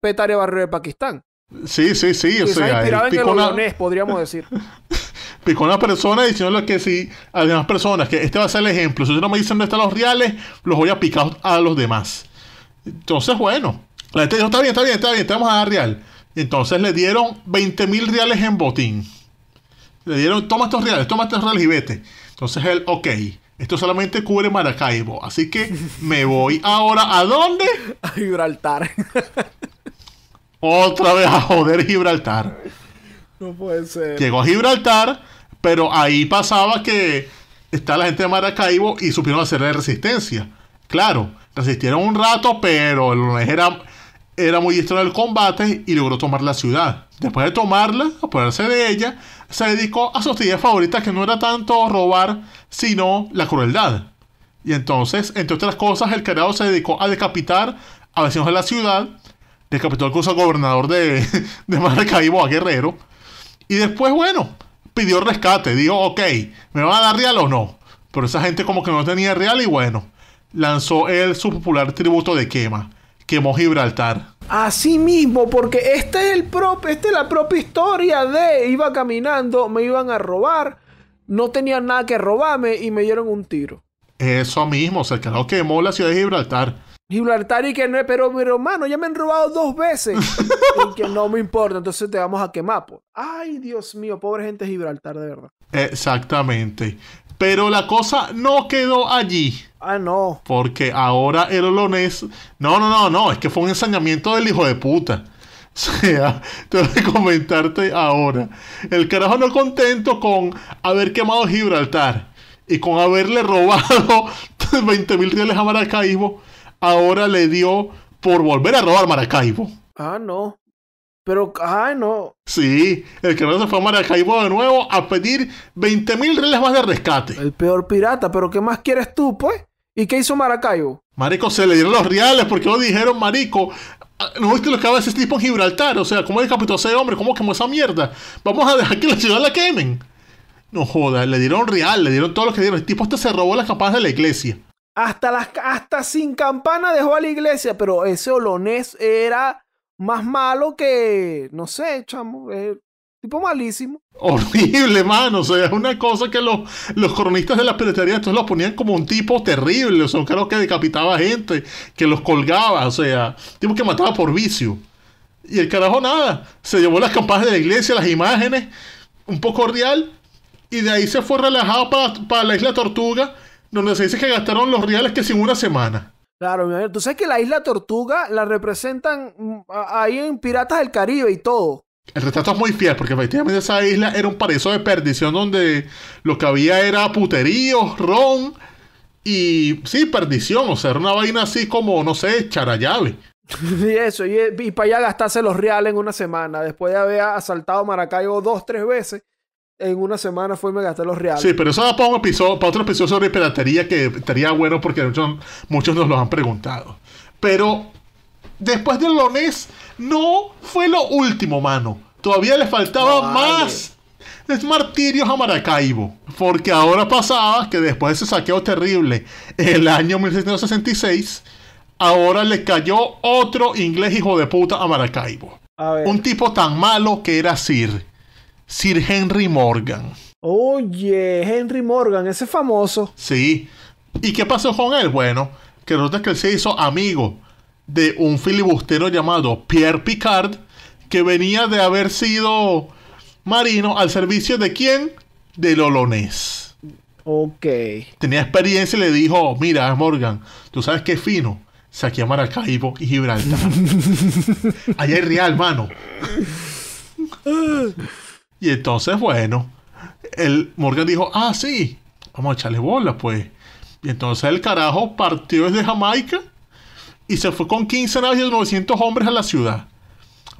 Petare Barrio de Pakistán. Sí, sí, sí. O sea, inspirado en el podríamos decir. [laughs] picó a una persona diciéndole que sí a demás personas, que este va a ser el ejemplo. Si no me dicen dónde están los reales, los voy a picar a los demás. Entonces, bueno, la gente dijo, está bien, está bien, está bien, te a dar real. Entonces le dieron 20 mil reales en botín. Le dieron, toma estos reales, toma estos reales y vete. Entonces él, ok, esto solamente cubre Maracaibo. Así que [laughs] me voy ahora a dónde? A Gibraltar. Otra vez a joder Gibraltar. No puede ser. Llegó a Gibraltar, pero ahí pasaba que está la gente de Maracaibo y supieron hacer resistencia. Claro, resistieron un rato, pero lo el era era muy diestro del combate y logró tomar la ciudad. Después de tomarla, apoderarse de ella, se dedicó a sus ideas favoritas que no era tanto robar, sino la crueldad. Y entonces, entre otras cosas, el creado se dedicó a decapitar a vecinos de la ciudad, decapitó al gobernador de, [laughs] de Maracaibo, a Guerrero, y después, bueno, pidió rescate, dijo, ok, ¿me van a dar real o no? Pero esa gente como que no tenía real y bueno, lanzó él su popular tributo de quema quemó Gibraltar. Así mismo, porque esta es el este la propia historia de iba caminando, me iban a robar, no tenían nada que robarme y me dieron un tiro. Eso mismo, se quedó. que quemó la ciudad de Gibraltar. Gibraltar y que no, pero mi hermano, ya me han robado dos veces. [laughs] y que no me importa, entonces te vamos a quemar. Ay, Dios mío, pobre gente de Gibraltar, de verdad. Exactamente. Pero la cosa no quedó allí. Ah, no. Porque ahora el olonés. No, no, no, no. Es que fue un ensañamiento del hijo de puta. [laughs] O sea, tengo que comentarte ahora. El carajo no contento con haber quemado Gibraltar y con haberle robado 20 [laughs] mil reales a Maracaibo, ahora le dio por volver a robar Maracaibo. Ah, no. Pero, ah no. Sí, el carajo se fue a Maracaibo de nuevo a pedir 20 mil reales más de rescate. El peor pirata, pero ¿qué más quieres tú, pues? ¿Y qué hizo Maracaibo? Marico, se le dieron los reales porque lo dijeron, marico. ¿No viste lo que hace ese tipo en Gibraltar? O sea, ¿cómo el capítulo ese hombre? ¿Cómo quemó esa mierda? Vamos a dejar que la ciudad la quemen. No joda, le dieron real, le dieron todo lo que dieron. El tipo este se robó las campanas de la iglesia. Hasta, las, hasta sin campana dejó a la iglesia, pero ese olonés era más malo que, no sé, chamo, eh, malísimo. Horrible, mano. O sea, es una cosa que los, los cronistas de la piratería entonces los ponían como un tipo terrible. O sea, un carajo que decapitaba gente, que los colgaba. O sea, tipo que mataba por vicio. Y el carajo nada. Se llevó las campanas de la iglesia, las imágenes, un poco real, Y de ahí se fue relajado para, la isla Tortuga, donde se dice que gastaron los reales que sin una semana. Claro, mi Tú sabes que la isla Tortuga la representan mm, ahí en Piratas del Caribe y todo. El retrato es muy fiel porque efectivamente esa isla era un paraíso de perdición donde lo que había era puterío, ron y sí, perdición. O sea, era una vaina así como, no sé, charayave. [laughs] y eso, y, eh, para allá gastarse los reales en una semana. Después de haber asaltado Maracaibo dos, tres veces, en una semana fue y me gasté los reales. Sí, pero eso va para, episodio, para otro episodio sobre piratería que estaría bueno porque muchos, muchos nos lo han preguntado. Pero después del lunes no fue lo último, mano. Todavía le faltaba más. Es martirios a Maracaibo. Porque ahora pasaba que después de ese saqueo terrible, el año 1666, ahora le cayó otro inglés hijo de puta a Maracaibo. Un tipo tan malo que era Sir. Sir Henry Morgan. Oye, Henry Morgan, ese famoso. Sí. ¿Y qué pasó con él? Bueno, que resulta que él se hizo amigo de un filibustero llamado Pierre Picard, que venía de haber sido marino al servicio de quién? Del Olonés. Ok. Tenía experiencia y le dijo, mira Morgan, tú sabes qué fino. se aquí a Maracaibo y Gibraltar. Allá [laughs] hay real, mano. y entonces, bueno, el Morgan dijo, ah, sí, vamos a echarle bola, pues. Y entonces el carajo partió desde Jamaica y se fue con 15 naves y 900 hombres a la ciudad.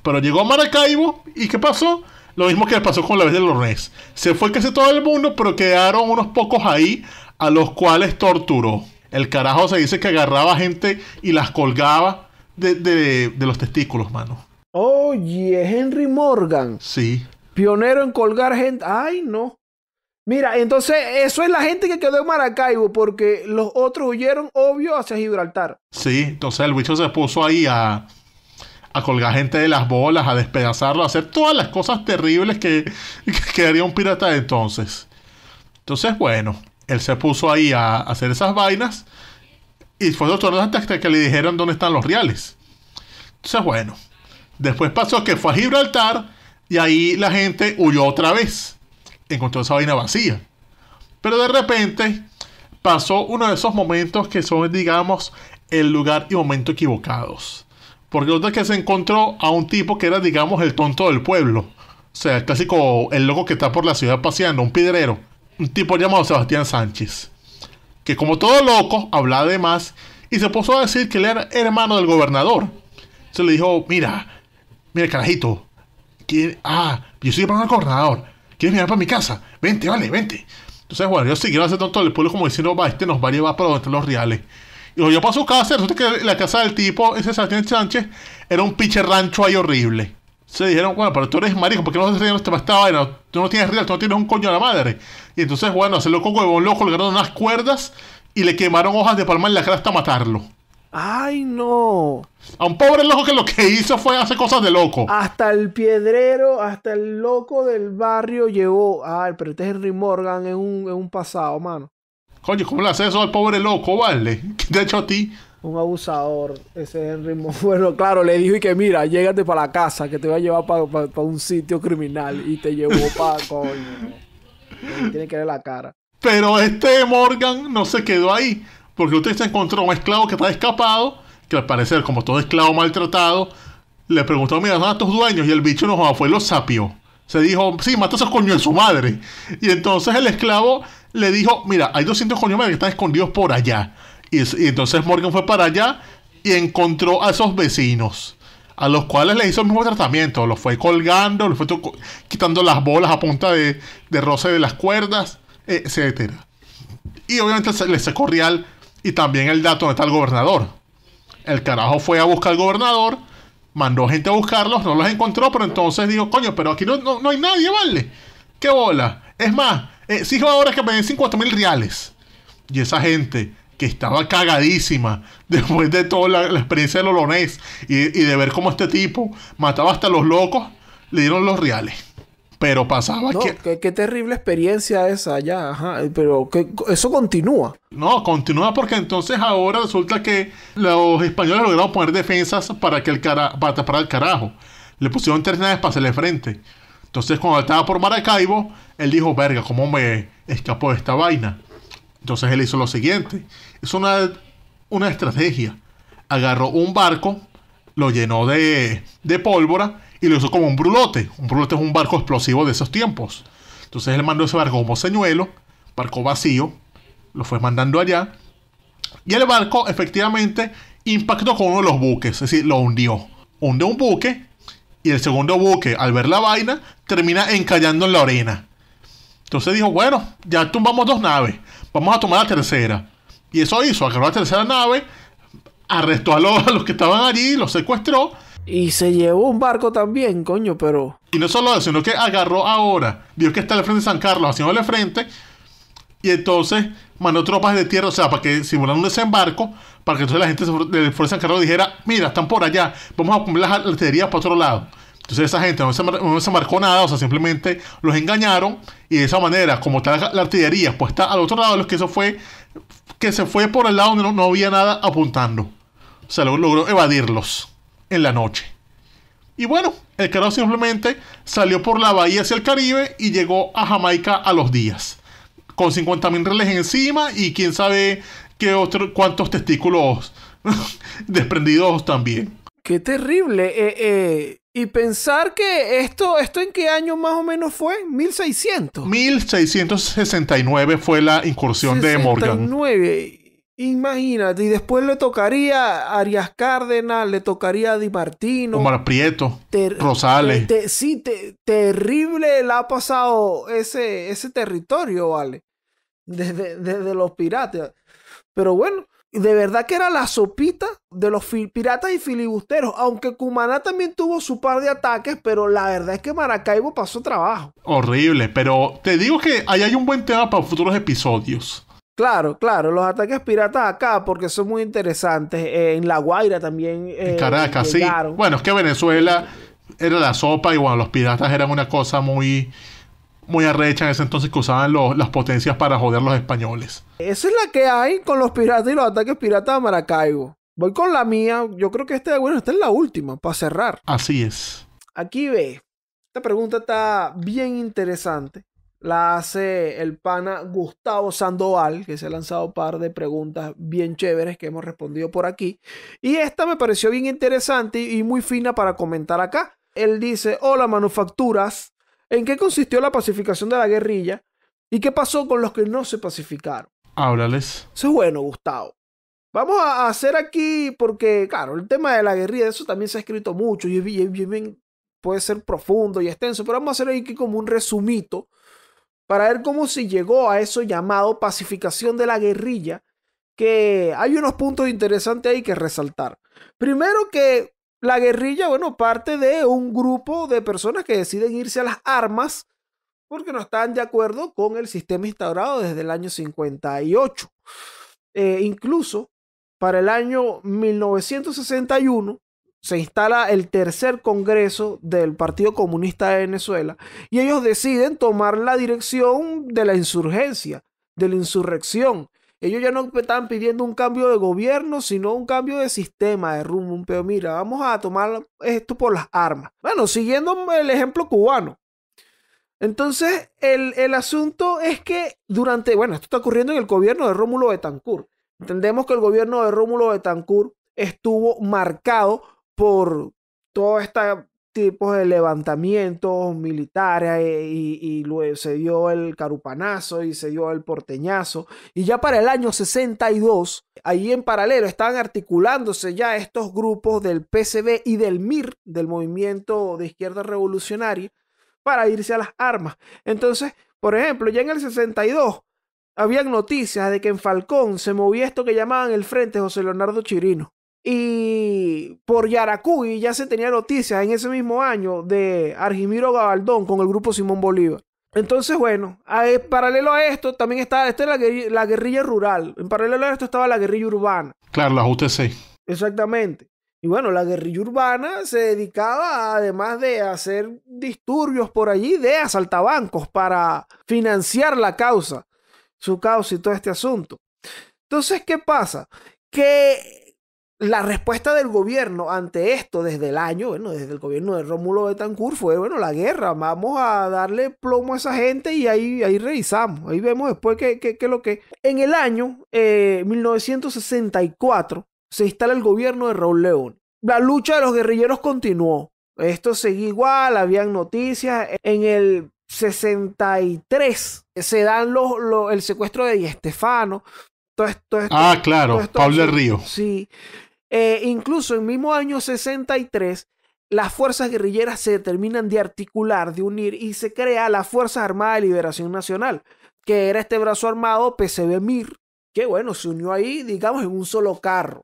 Pero llegó a Maracaibo y ¿qué pasó? Lo mismo que pasó con la vez de reyes Se fue casi todo el mundo, pero quedaron unos pocos ahí a los cuales torturó. El carajo se dice que agarraba gente y las colgaba de, de los testículos, mano. Oye, Henry Morgan. Sí. Pionero en colgar gente. Ay, no. Mira, entonces eso es la gente que quedó en Maracaibo porque los otros huyeron, obvio, hacia Gibraltar. Sí, entonces el bicho se puso ahí a, colgar gente de las bolas, a despedazarlo, a hacer todas las cosas terribles que, [laughs] que haría un pirata entonces. Entonces, bueno, él se puso ahí a, hacer esas vainas y fue doctorado hasta que le dijeron dónde están los reales. Entonces, bueno, después pasó que fue a Gibraltar y ahí la gente huyó otra vez encontró esa vaina vacía. Pero de repente pasó uno de esos momentos que son, digamos, el lugar y momento equivocados. Porque otra que se encontró a un tipo que era, digamos, el tonto del pueblo. O sea, el clásico, el loco que está por la ciudad paseando, un piedrero. Un tipo llamado Sebastián Sánchez. Que como todo loco, hablaba de más y se puso a decir que él era hermano del gobernador. Se le dijo, mira, mira carajito. Ah, yo soy hermano del gobernador ¿Quieres mirar para mi casa? Vente, vale, vente. Entonces, bueno, Yo sí quiero hacer tonto El pueblo como diciendo, va, este nos va a llevar para donde están los reales. Y yo paso casa, resulta que la casa del tipo, ese Sebastián Sánchez, era un pinche rancho ahí horrible. Se dijeron, bueno, pero tú eres marico, ¿por qué no estás esta, esta vaina? Tú no tienes real, tú no tienes un coño a la madre. Y entonces, bueno, se loco huevón le colgaron unas cuerdas y le quemaron hojas de palma en la cara hasta matarlo. ¡Ay, no! A un pobre loco que lo que hizo fue hacer cosas de loco. Hasta el piedrero, hasta el loco del barrio llevó... Ay, pero este Henry Morgan en un, pasado, mano. Coño, ¿cómo le haces eso al pobre loco, vale? De [laughs] hecho a ti? Un abusador, ese Henry Morgan. [laughs] Bueno, claro, le dijo y que mira, llégate para la casa, que te voy a llevar para un sitio criminal. Y te llevó para, [laughs] coño. Tiene que ver la cara. Pero este Morgan no se quedó ahí porque usted se encontró a un esclavo que está escapado, que al parecer, como todo esclavo maltratado, le preguntó, mira, ¿dónde a tus dueños? Y el bicho no fue los sapios. Se dijo, sí, mata a esos coños de su madre. Y entonces el esclavo le dijo, mira, hay 200 coños madre que están escondidos por allá. Y, entonces Morgan fue para allá y encontró a esos vecinos, a los cuales le hizo el mismo tratamiento. Los fue colgando, los fue quitando las bolas a punta de, de roce de las cuerdas, etc. Y obviamente le sacó al y también el dato donde está el gobernador. El carajo fue a buscar al gobernador, mandó gente a buscarlos, no los encontró, pero entonces dijo, coño, pero aquí no, no, hay nadie, ¿vale? ¿Qué bola? Es más, exijo eh, ahora que me den 50 mil reales. Y esa gente que estaba cagadísima [laughs] después de toda la, experiencia De Lolonés, y, y de ver cómo este tipo mataba hasta los locos, le dieron los reales. Pero pasaba que... Qué terrible experiencia esa ya, ajá. Pero que, eso continúa. No, continúa porque entonces ahora resulta que los españoles lograron poner defensas para que el cara... para el carajo. Le pusieron tres naves para hacerle frente. Entonces cuando estaba por Maracaibo, él dijo, verga, ¿cómo me escapó de esta vaina? Entonces él hizo lo siguiente. Es una, una estrategia. Agarró un barco, lo llenó de, de pólvora y lo hizo como un brulote. Un brulote es un barco explosivo de esos tiempos. Entonces él mandó ese barco como señuelo, barco vacío, lo fue mandando allá. Y el barco efectivamente impactó con uno de los buques, es decir, lo hundió. Hunde un buque y el segundo buque, al ver la vaina, termina encallando en la arena. Entonces dijo, bueno, ya tumbamos dos naves, vamos a tomar la tercera. Y eso hizo, acabó la tercera nave, arrestó a los, [laughs] a los que estaban allí, los secuestró y se llevó un barco también, coño, pero... Y no solo eso, sino que agarró ahora, vio que está al frente de San Carlos, el frente, y entonces mandó tropas de tierra, o sea, para que simularan un desembarco, para que entonces la gente del Fuerza San Carlos dijera, mira, están por allá, vamos a poner las artillerías para otro lado. Entonces esa gente no se, marcó nada, o sea, simplemente los engañaron y de esa manera, como está la, artillería artillería puesta al otro lado, lo que eso fue que se fue por el lado donde no, no había nada apuntando. O sea, logró evadirlos en la noche. Y bueno, el carro simplemente salió por la bahía hacia el Caribe y llegó a Jamaica a los días. Con 50 mil reales encima y quién sabe qué otros cuántos testículos [laughs] desprendidos también. Qué terrible. Eh, eh, y pensar que esto, esto en qué año más o menos fue? 1600. 1669 fue la incursión de Morgan. Imagínate, y después le tocaría Arias Cárdenas, le tocaría a Di Martino. Omar Prieto, Rosales. sí, terrible le ha pasado ese, ese territorio, ¿vale? Desde, desde los piratas. Pero bueno, de verdad que era la sopita de los piratas y filibusteros. Aunque Cumaná también tuvo su par de ataques, pero la verdad es que Maracaibo pasó trabajo. Horrible, pero te digo que ahí hay un buen tema para futuros episodios. Claro, claro, los ataques piratas acá, porque son muy interesantes. Eh, en La Guaira también. Eh, en Caracas, sí. Bueno, es que Venezuela era la sopa y los piratas eran una cosa muy, muy arrecha en ese entonces que usaban las potencias para joder a los españoles. Esa es la que hay con los piratas y los ataques piratas a Maracaibo. Voy con la mía, yo creo que esta, bueno, esta es la última, para cerrar. Así es. Aquí ve, esta pregunta está bien interesante la hace el pana Gustavo Sandoval, que se ha lanzado un par de preguntas bien chéveres que hemos respondido por aquí. Y esta me pareció bien interesante y muy fina para comentar acá. Él dice, hola manufacturas, ¿en qué consistió la pacificación de la guerrilla? ¿Y qué pasó con los que no se pacificaron? Háblales. Eso es bueno, Gustavo. Vamos a hacer aquí, porque claro, el tema de la guerrilla, eso también se ha escrito mucho y bien, puede ser profundo y extenso, pero vamos a hacer aquí como un resumito para ver cómo se llegó a eso llamado pacificación de la guerrilla, que hay unos puntos interesantes ahí que resaltar. Primero que la guerrilla, bueno, parte de un grupo de personas que deciden irse a las armas porque no están de acuerdo con el sistema instaurado desde el año 58. Eh, incluso para el año 1961, se instala el tercer Congreso del Partido Comunista de Venezuela y ellos deciden tomar la dirección de la insurgencia, de la insurrección. Ellos ya no están pidiendo un cambio de gobierno, sino un cambio de sistema, de rumbo, Pero Mira, vamos a tomar esto por las armas. Bueno, siguiendo el ejemplo cubano. Entonces, el, el asunto es que durante, bueno, esto está ocurriendo en el gobierno de Rómulo Betancourt. Entendemos que el gobierno de Rómulo Betancourt estuvo marcado por todo este tipo de levantamientos militares eh, y, luego se dio el carupanazo y se dio el porteñazo. Y ya para el año 62, ahí en paralelo estaban articulándose ya estos grupos del PCB y del MIR, del Movimiento de Izquierda Revolucionaria, para irse a las armas. Entonces, por ejemplo, ya en el 62 habían noticias de que en Falcón se movía esto que llamaban el Frente José Leonardo Chirino. Y por Yaracuy ya se tenía noticias en ese mismo año de Argimiro Gabaldón con el grupo Simón Bolívar. Entonces, bueno, eh, paralelo a esto también estaba la, guerrilla, rural. En paralelo a esto estaba la guerrilla urbana. Claro, la UTC. Exactamente. Y bueno, la guerrilla urbana se dedicaba, además de hacer disturbios por allí, de asaltabancos para financiar la causa, su causa y todo este asunto. Entonces, ¿qué pasa? Que la respuesta del gobierno ante esto desde el año, bueno, desde el gobierno de Rómulo Betancourt fue, bueno, la guerra, vamos a darle plomo a esa gente y ahí, ahí revisamos, ahí vemos después qué es lo que... En el año 1964 eh, se instala el gobierno de Raúl León. La lucha de los guerrilleros continuó. Esto seguía igual, habían noticias. En el 63 se dan los, el secuestro de Estefano. Todo esto, ah, claro, Pablo Río. Sí. Eh, incluso en el mismo año 63, las fuerzas guerrilleras se terminan de articular, de unir y se crea la Fuerza Armada de Liberación Nacional, que era este brazo armado PCB-MIR, que bueno, se unió ahí, digamos, en un solo carro.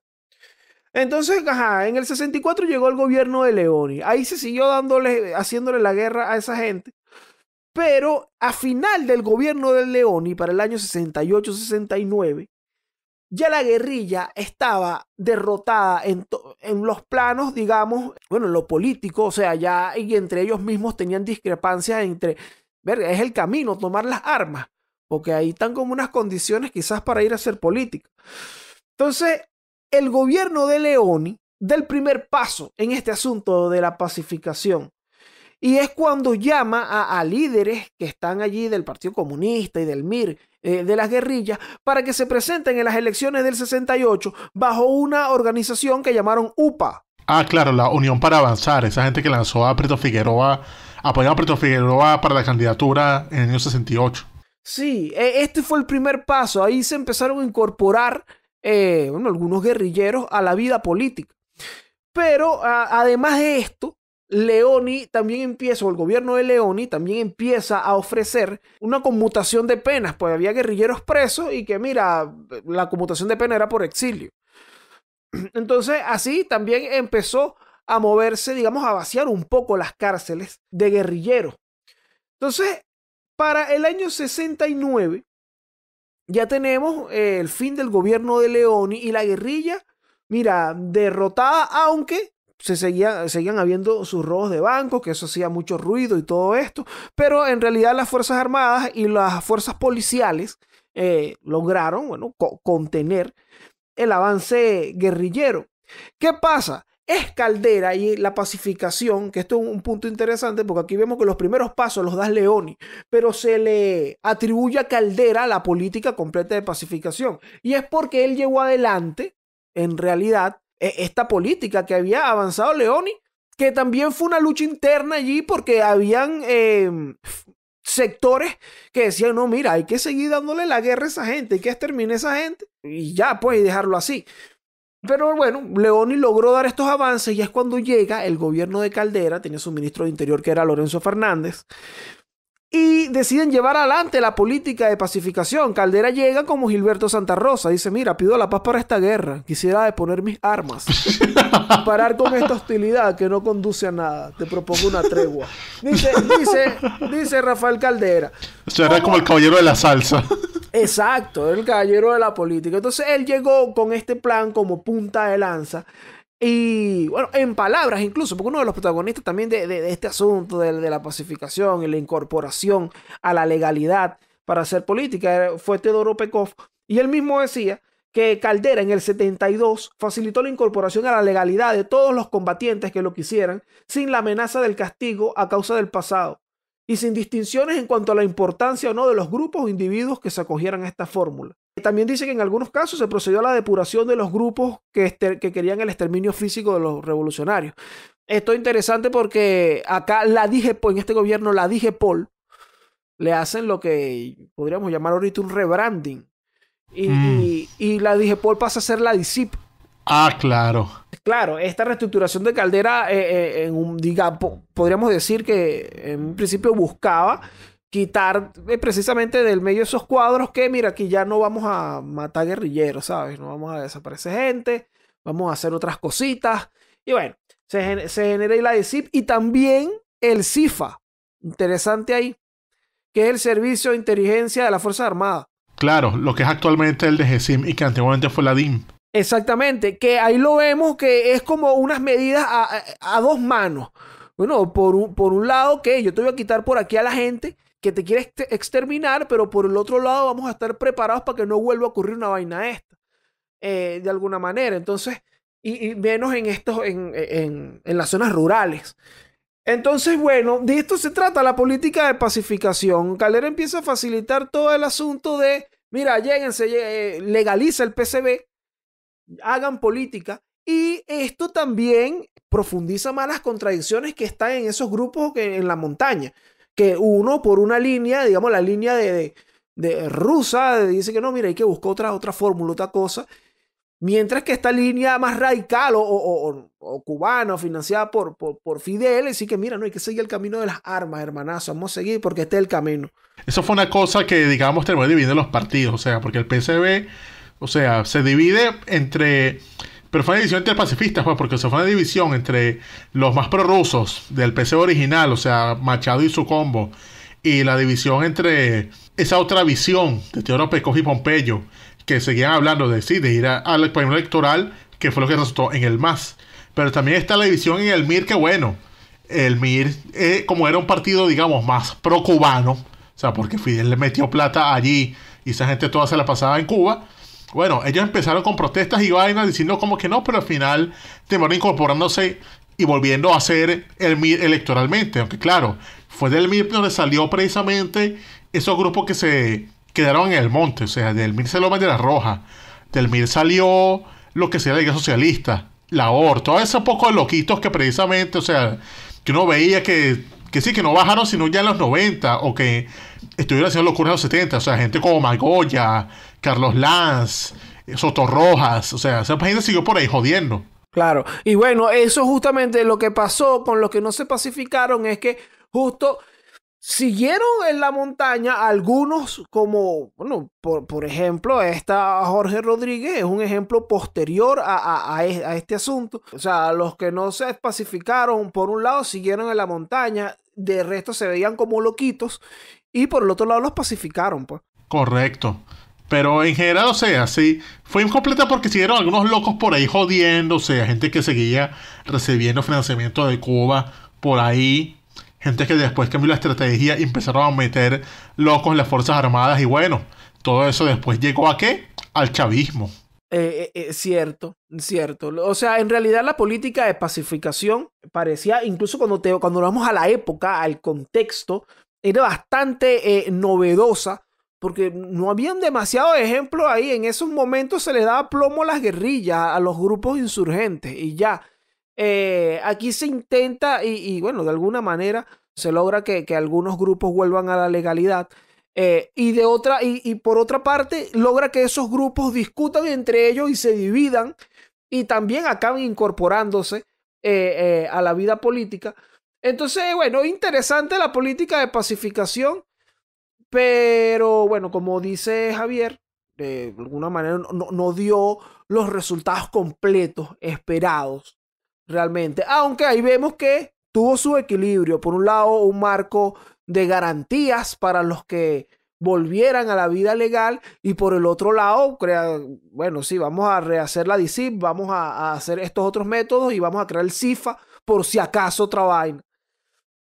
Entonces, en el 64 llegó el gobierno de Leoni. Ahí se siguió haciéndole la guerra a esa gente. Pero a final del gobierno de Leoni, para el año 68-69, ya la guerrilla estaba derrotada en, los planos, digamos, bueno, lo político, o sea, ya y entre ellos mismos tenían discrepancias entre, ver es el camino, tomar las armas, porque ahí están como unas condiciones quizás para ir a ser política. Entonces, el gobierno de Leoni del primer paso en este asunto de la pacificación. Y es cuando llama a, líderes que están allí del Partido Comunista y del MIR, eh, de las guerrillas, para que se presenten en las elecciones del 68 bajo una organización que llamaron UPA. Ah, claro, la Unión para Avanzar, esa gente que lanzó a Preto Figueroa, apoyó a Preto Figueroa para la candidatura en el año 68. Sí, e, este fue el primer paso. Ahí se empezaron a incorporar eh, algunos guerrilleros a la vida política. Pero además de esto, Leoni también empieza, o el gobierno de Leoni también empieza a ofrecer una conmutación de penas, pues había guerrilleros presos y que mira, la conmutación de pena era por exilio. [clears throat] Entonces así también empezó a moverse, digamos, a vaciar un poco las cárceles de guerrilleros. Entonces, para el año 69, ya tenemos eh, el fin del gobierno de Leoni y la guerrilla, mira, derrotada, aunque se seguían habiendo sus robos de bancos, que eso hacía mucho ruido y todo esto, pero en realidad las Fuerzas Armadas y las fuerzas policiales eh, lograron bueno, contener el avance guerrillero. ¿Qué pasa? Es Caldera y la pacificación, que esto es un punto interesante porque aquí vemos que los primeros pasos los da Leoni, pero se le atribuye a Caldera la política completa de pacificación. Y es porque él llegó adelante, en realidad, e, esta política que había avanzado Leoni, que también fue una lucha interna allí porque habían em, sectores que decían, no, mira, hay que seguir dándole la guerra a esa gente, hay que exterminar a esa gente y ya, pues, y dejarlo así. Pero bueno, Leoni logró dar estos avances y es cuando llega el gobierno de Caldera, tenía su ministro de Interior que era Lorenzo Fernández, y deciden llevar adelante la política de pacificación. Caldera llega como Gilberto Santa Rosa, dice, mira, pido la paz para esta guerra, quisiera deponer mis armas, [laughs] parar con esta hostilidad que no conduce a nada, te propongo una tregua. Dice, dice, dice Rafael Caldera. Esto era como el caballero de la salsa. Exacto, el caballero de la política. Entonces él llegó con este plan como punta de lanza y bueno, en palabras incluso, porque uno de los protagonistas también de, este asunto, de, la pacificación y la incorporación a la legalidad para hacer política, eh, fue Teodoro Pekov. Y él mismo decía que Caldera en el 72 facilitó la incorporación a la legalidad de todos los combatientes que lo quisieran, sin la amenaza del castigo a causa del pasado, y sin distinciones en cuanto a la importancia o no de los grupos o individuos que se acogieran a esta fórmula. También dice que en algunos casos se procedió a la depuración de los grupos que, este, querían el exterminio físico de los revolucionarios. Esto es interesante porque acá la pues, en este gobierno la dije, Paul. le hacen lo que podríamos llamar ahorita un rebranding. Y, mm. la dije, la pasa a ser la DISIP. Ah, claro. Claro, esta reestructuración de Caldera, eh, eh, en un, digamos, podríamos decir que en un principio buscaba quitar eh, precisamente del medio esos cuadros que, mira, aquí ya no vamos a matar guerrilleros, ¿sabes? No vamos a desaparecer gente, vamos a hacer otras cositas. Y bueno, se, se genera el IDCIP y también el CIFA, interesante ahí, que es el Servicio de Inteligencia de la Fuerza Armada. Claro, lo que es actualmente el DGCIM y que antiguamente fue la DIM. Exactamente, que ahí lo vemos que es como unas medidas a, dos manos. Bueno, por por un lado, que yo te voy a quitar por aquí a la gente que te quiere exterminar, pero por el otro lado vamos a estar preparados para que no vuelva a ocurrir una vaina esta, eh, de alguna manera. Entonces, y, menos en, en, las zonas rurales. Entonces, bueno, de esto se trata la política de pacificación. Calera empieza a facilitar todo el asunto de, mira, se eh, legaliza el PCB, hagan política. Y esto también profundiza más las contradicciones que están en esos grupos que en la montaña que uno por una línea, digamos la línea de, de, rusa, dice que no, mira, hay que buscar otra, otra fórmula, otra cosa. Mientras que esta línea más radical o, o, cubana, financiada por, por, por Fidel, dice que mira, no hay que seguir el camino de las armas, hermanazo, vamos a seguir porque este es el camino. Eso fue una cosa que, digamos, terminó dividiendo los partidos, o sea, porque el PCB, o sea, se divide entre pero fue una división entre pacifistas, pues, porque fue una división entre los más prorrusos del PC original, o sea, Machado y su combo, y la división entre esa otra visión de Teodoro Pesco y Pompeyo, que seguían hablando de sí, de ir al experimento electoral, que fue lo que resultó en el MAS. Pero también está la división en el MIR, que bueno, el MIR, eh, como era un partido, digamos, más pro-cubano, o sea, porque Fidel le metió plata allí y esa gente toda se la pasaba en Cuba bueno, ellos empezaron con protestas y vainas diciendo como que no, pero al final terminaron incorporándose y volviendo a ser el MIR electoralmente. Aunque claro, fue del MIR donde salió precisamente esos grupos que se quedaron en el monte. O sea, del MIR salió de la Roja. Del MIR salió lo que sea la Liga Socialista, la OR, todos esos pocos loquitos que precisamente, o sea, que uno veía que, que sí, que no bajaron sino ya en los 90 o que estuvieron haciendo locuras en los 70. O sea, gente como Magoya, Carlos Lanz, Rojas o sea, esa gente siguió por ahí jodiendo. Claro, y bueno, eso justamente lo que pasó con los que no se pacificaron es que justo siguieron en la montaña algunos como, bueno, por, ejemplo, esta Jorge Rodríguez es un ejemplo posterior a, a este asunto. O sea, los que no se pacificaron, por un lado, siguieron en la montaña, de resto se veían como loquitos, y por el otro lado los pacificaron, pues. Correcto. Pero en general, o sea, sí, fue incompleta porque siguieron algunos locos por ahí jodiendo, o sea, gente que seguía recibiendo financiamiento de Cuba por ahí, gente que después cambió la estrategia y empezaron a meter locos en las Fuerzas Armadas y bueno, todo eso después llegó a qué? Al chavismo. Eh, eh, eh, cierto, cierto. O sea, en realidad la política de pacificación parecía, incluso cuando, te, cuando vamos a la época, al contexto, era bastante novedosa porque no habían demasiado ejemplos ahí. En esos momentos se le daba plomo a las guerrillas, a los grupos insurgentes y ya. Eh, aquí se intenta y, bueno, de alguna manera se logra que, algunos grupos vuelvan a la legalidad. Eh, y de otra, y, por otra parte, logra que esos grupos discutan entre ellos y se dividan y también acaben incorporándose eh, a la vida política. Entonces, bueno, interesante la política de pacificación pero bueno, como dice Javier, de alguna manera no, dio los resultados completos esperados realmente. Aunque ahí vemos que tuvo su equilibrio. Por un lado, un marco de garantías para los que volvieran a la vida legal y por el otro lado, bueno, sí, vamos a rehacer la DICIP, vamos a, hacer estos otros métodos y vamos a crear el CIFA por si acaso otra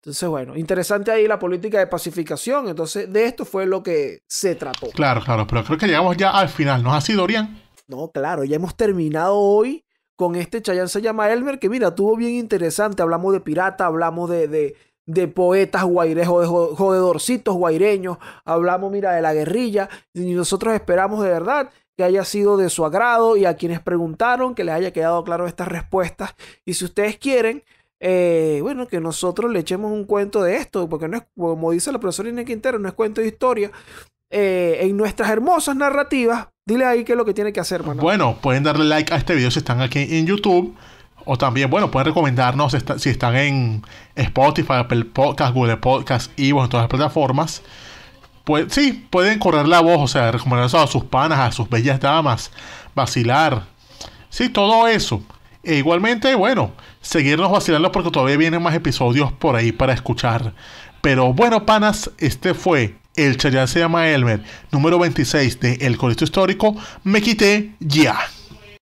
entonces, bueno, interesante ahí la política de pacificación. Entonces, de esto fue lo que se trató. Claro, claro, pero creo que llegamos ya al final, ¿no es así, Dorian? No, claro, ya hemos terminado hoy con este Chayán se llama Elmer, que mira, tuvo bien interesante. Hablamos de pirata, hablamos de, de, de poetas guairejos, de jodedorcitos guaireños, hablamos, mira, de la guerrilla. Y nosotros esperamos de verdad que haya sido de su agrado y a quienes preguntaron que les haya quedado claro estas respuestas. Y si ustedes quieren, eh, bueno, que nosotros le echemos un cuento de esto, porque no es, como dice la profesora Inés Quintero, no es cuento de historia. Eh, en nuestras hermosas narrativas, dile ahí que es lo que tiene que hacer, Bueno, pueden darle like a este video si están aquí en YouTube. O también, bueno, pueden recomendarnos si, están en Spotify, Apple Podcast, Google Podcast, y en todas las plataformas. Pues sí, pueden correr la voz, o sea, recomendarnos a sus panas, a sus bellas damas, vacilar. Sí, todo eso. E igualmente, bueno, seguirnos vacilando porque todavía vienen más episodios por ahí para escuchar. Pero bueno, panas, este fue el Chayán se llama Elmer, número 26 de El Colegio Histórico. Me quité ya.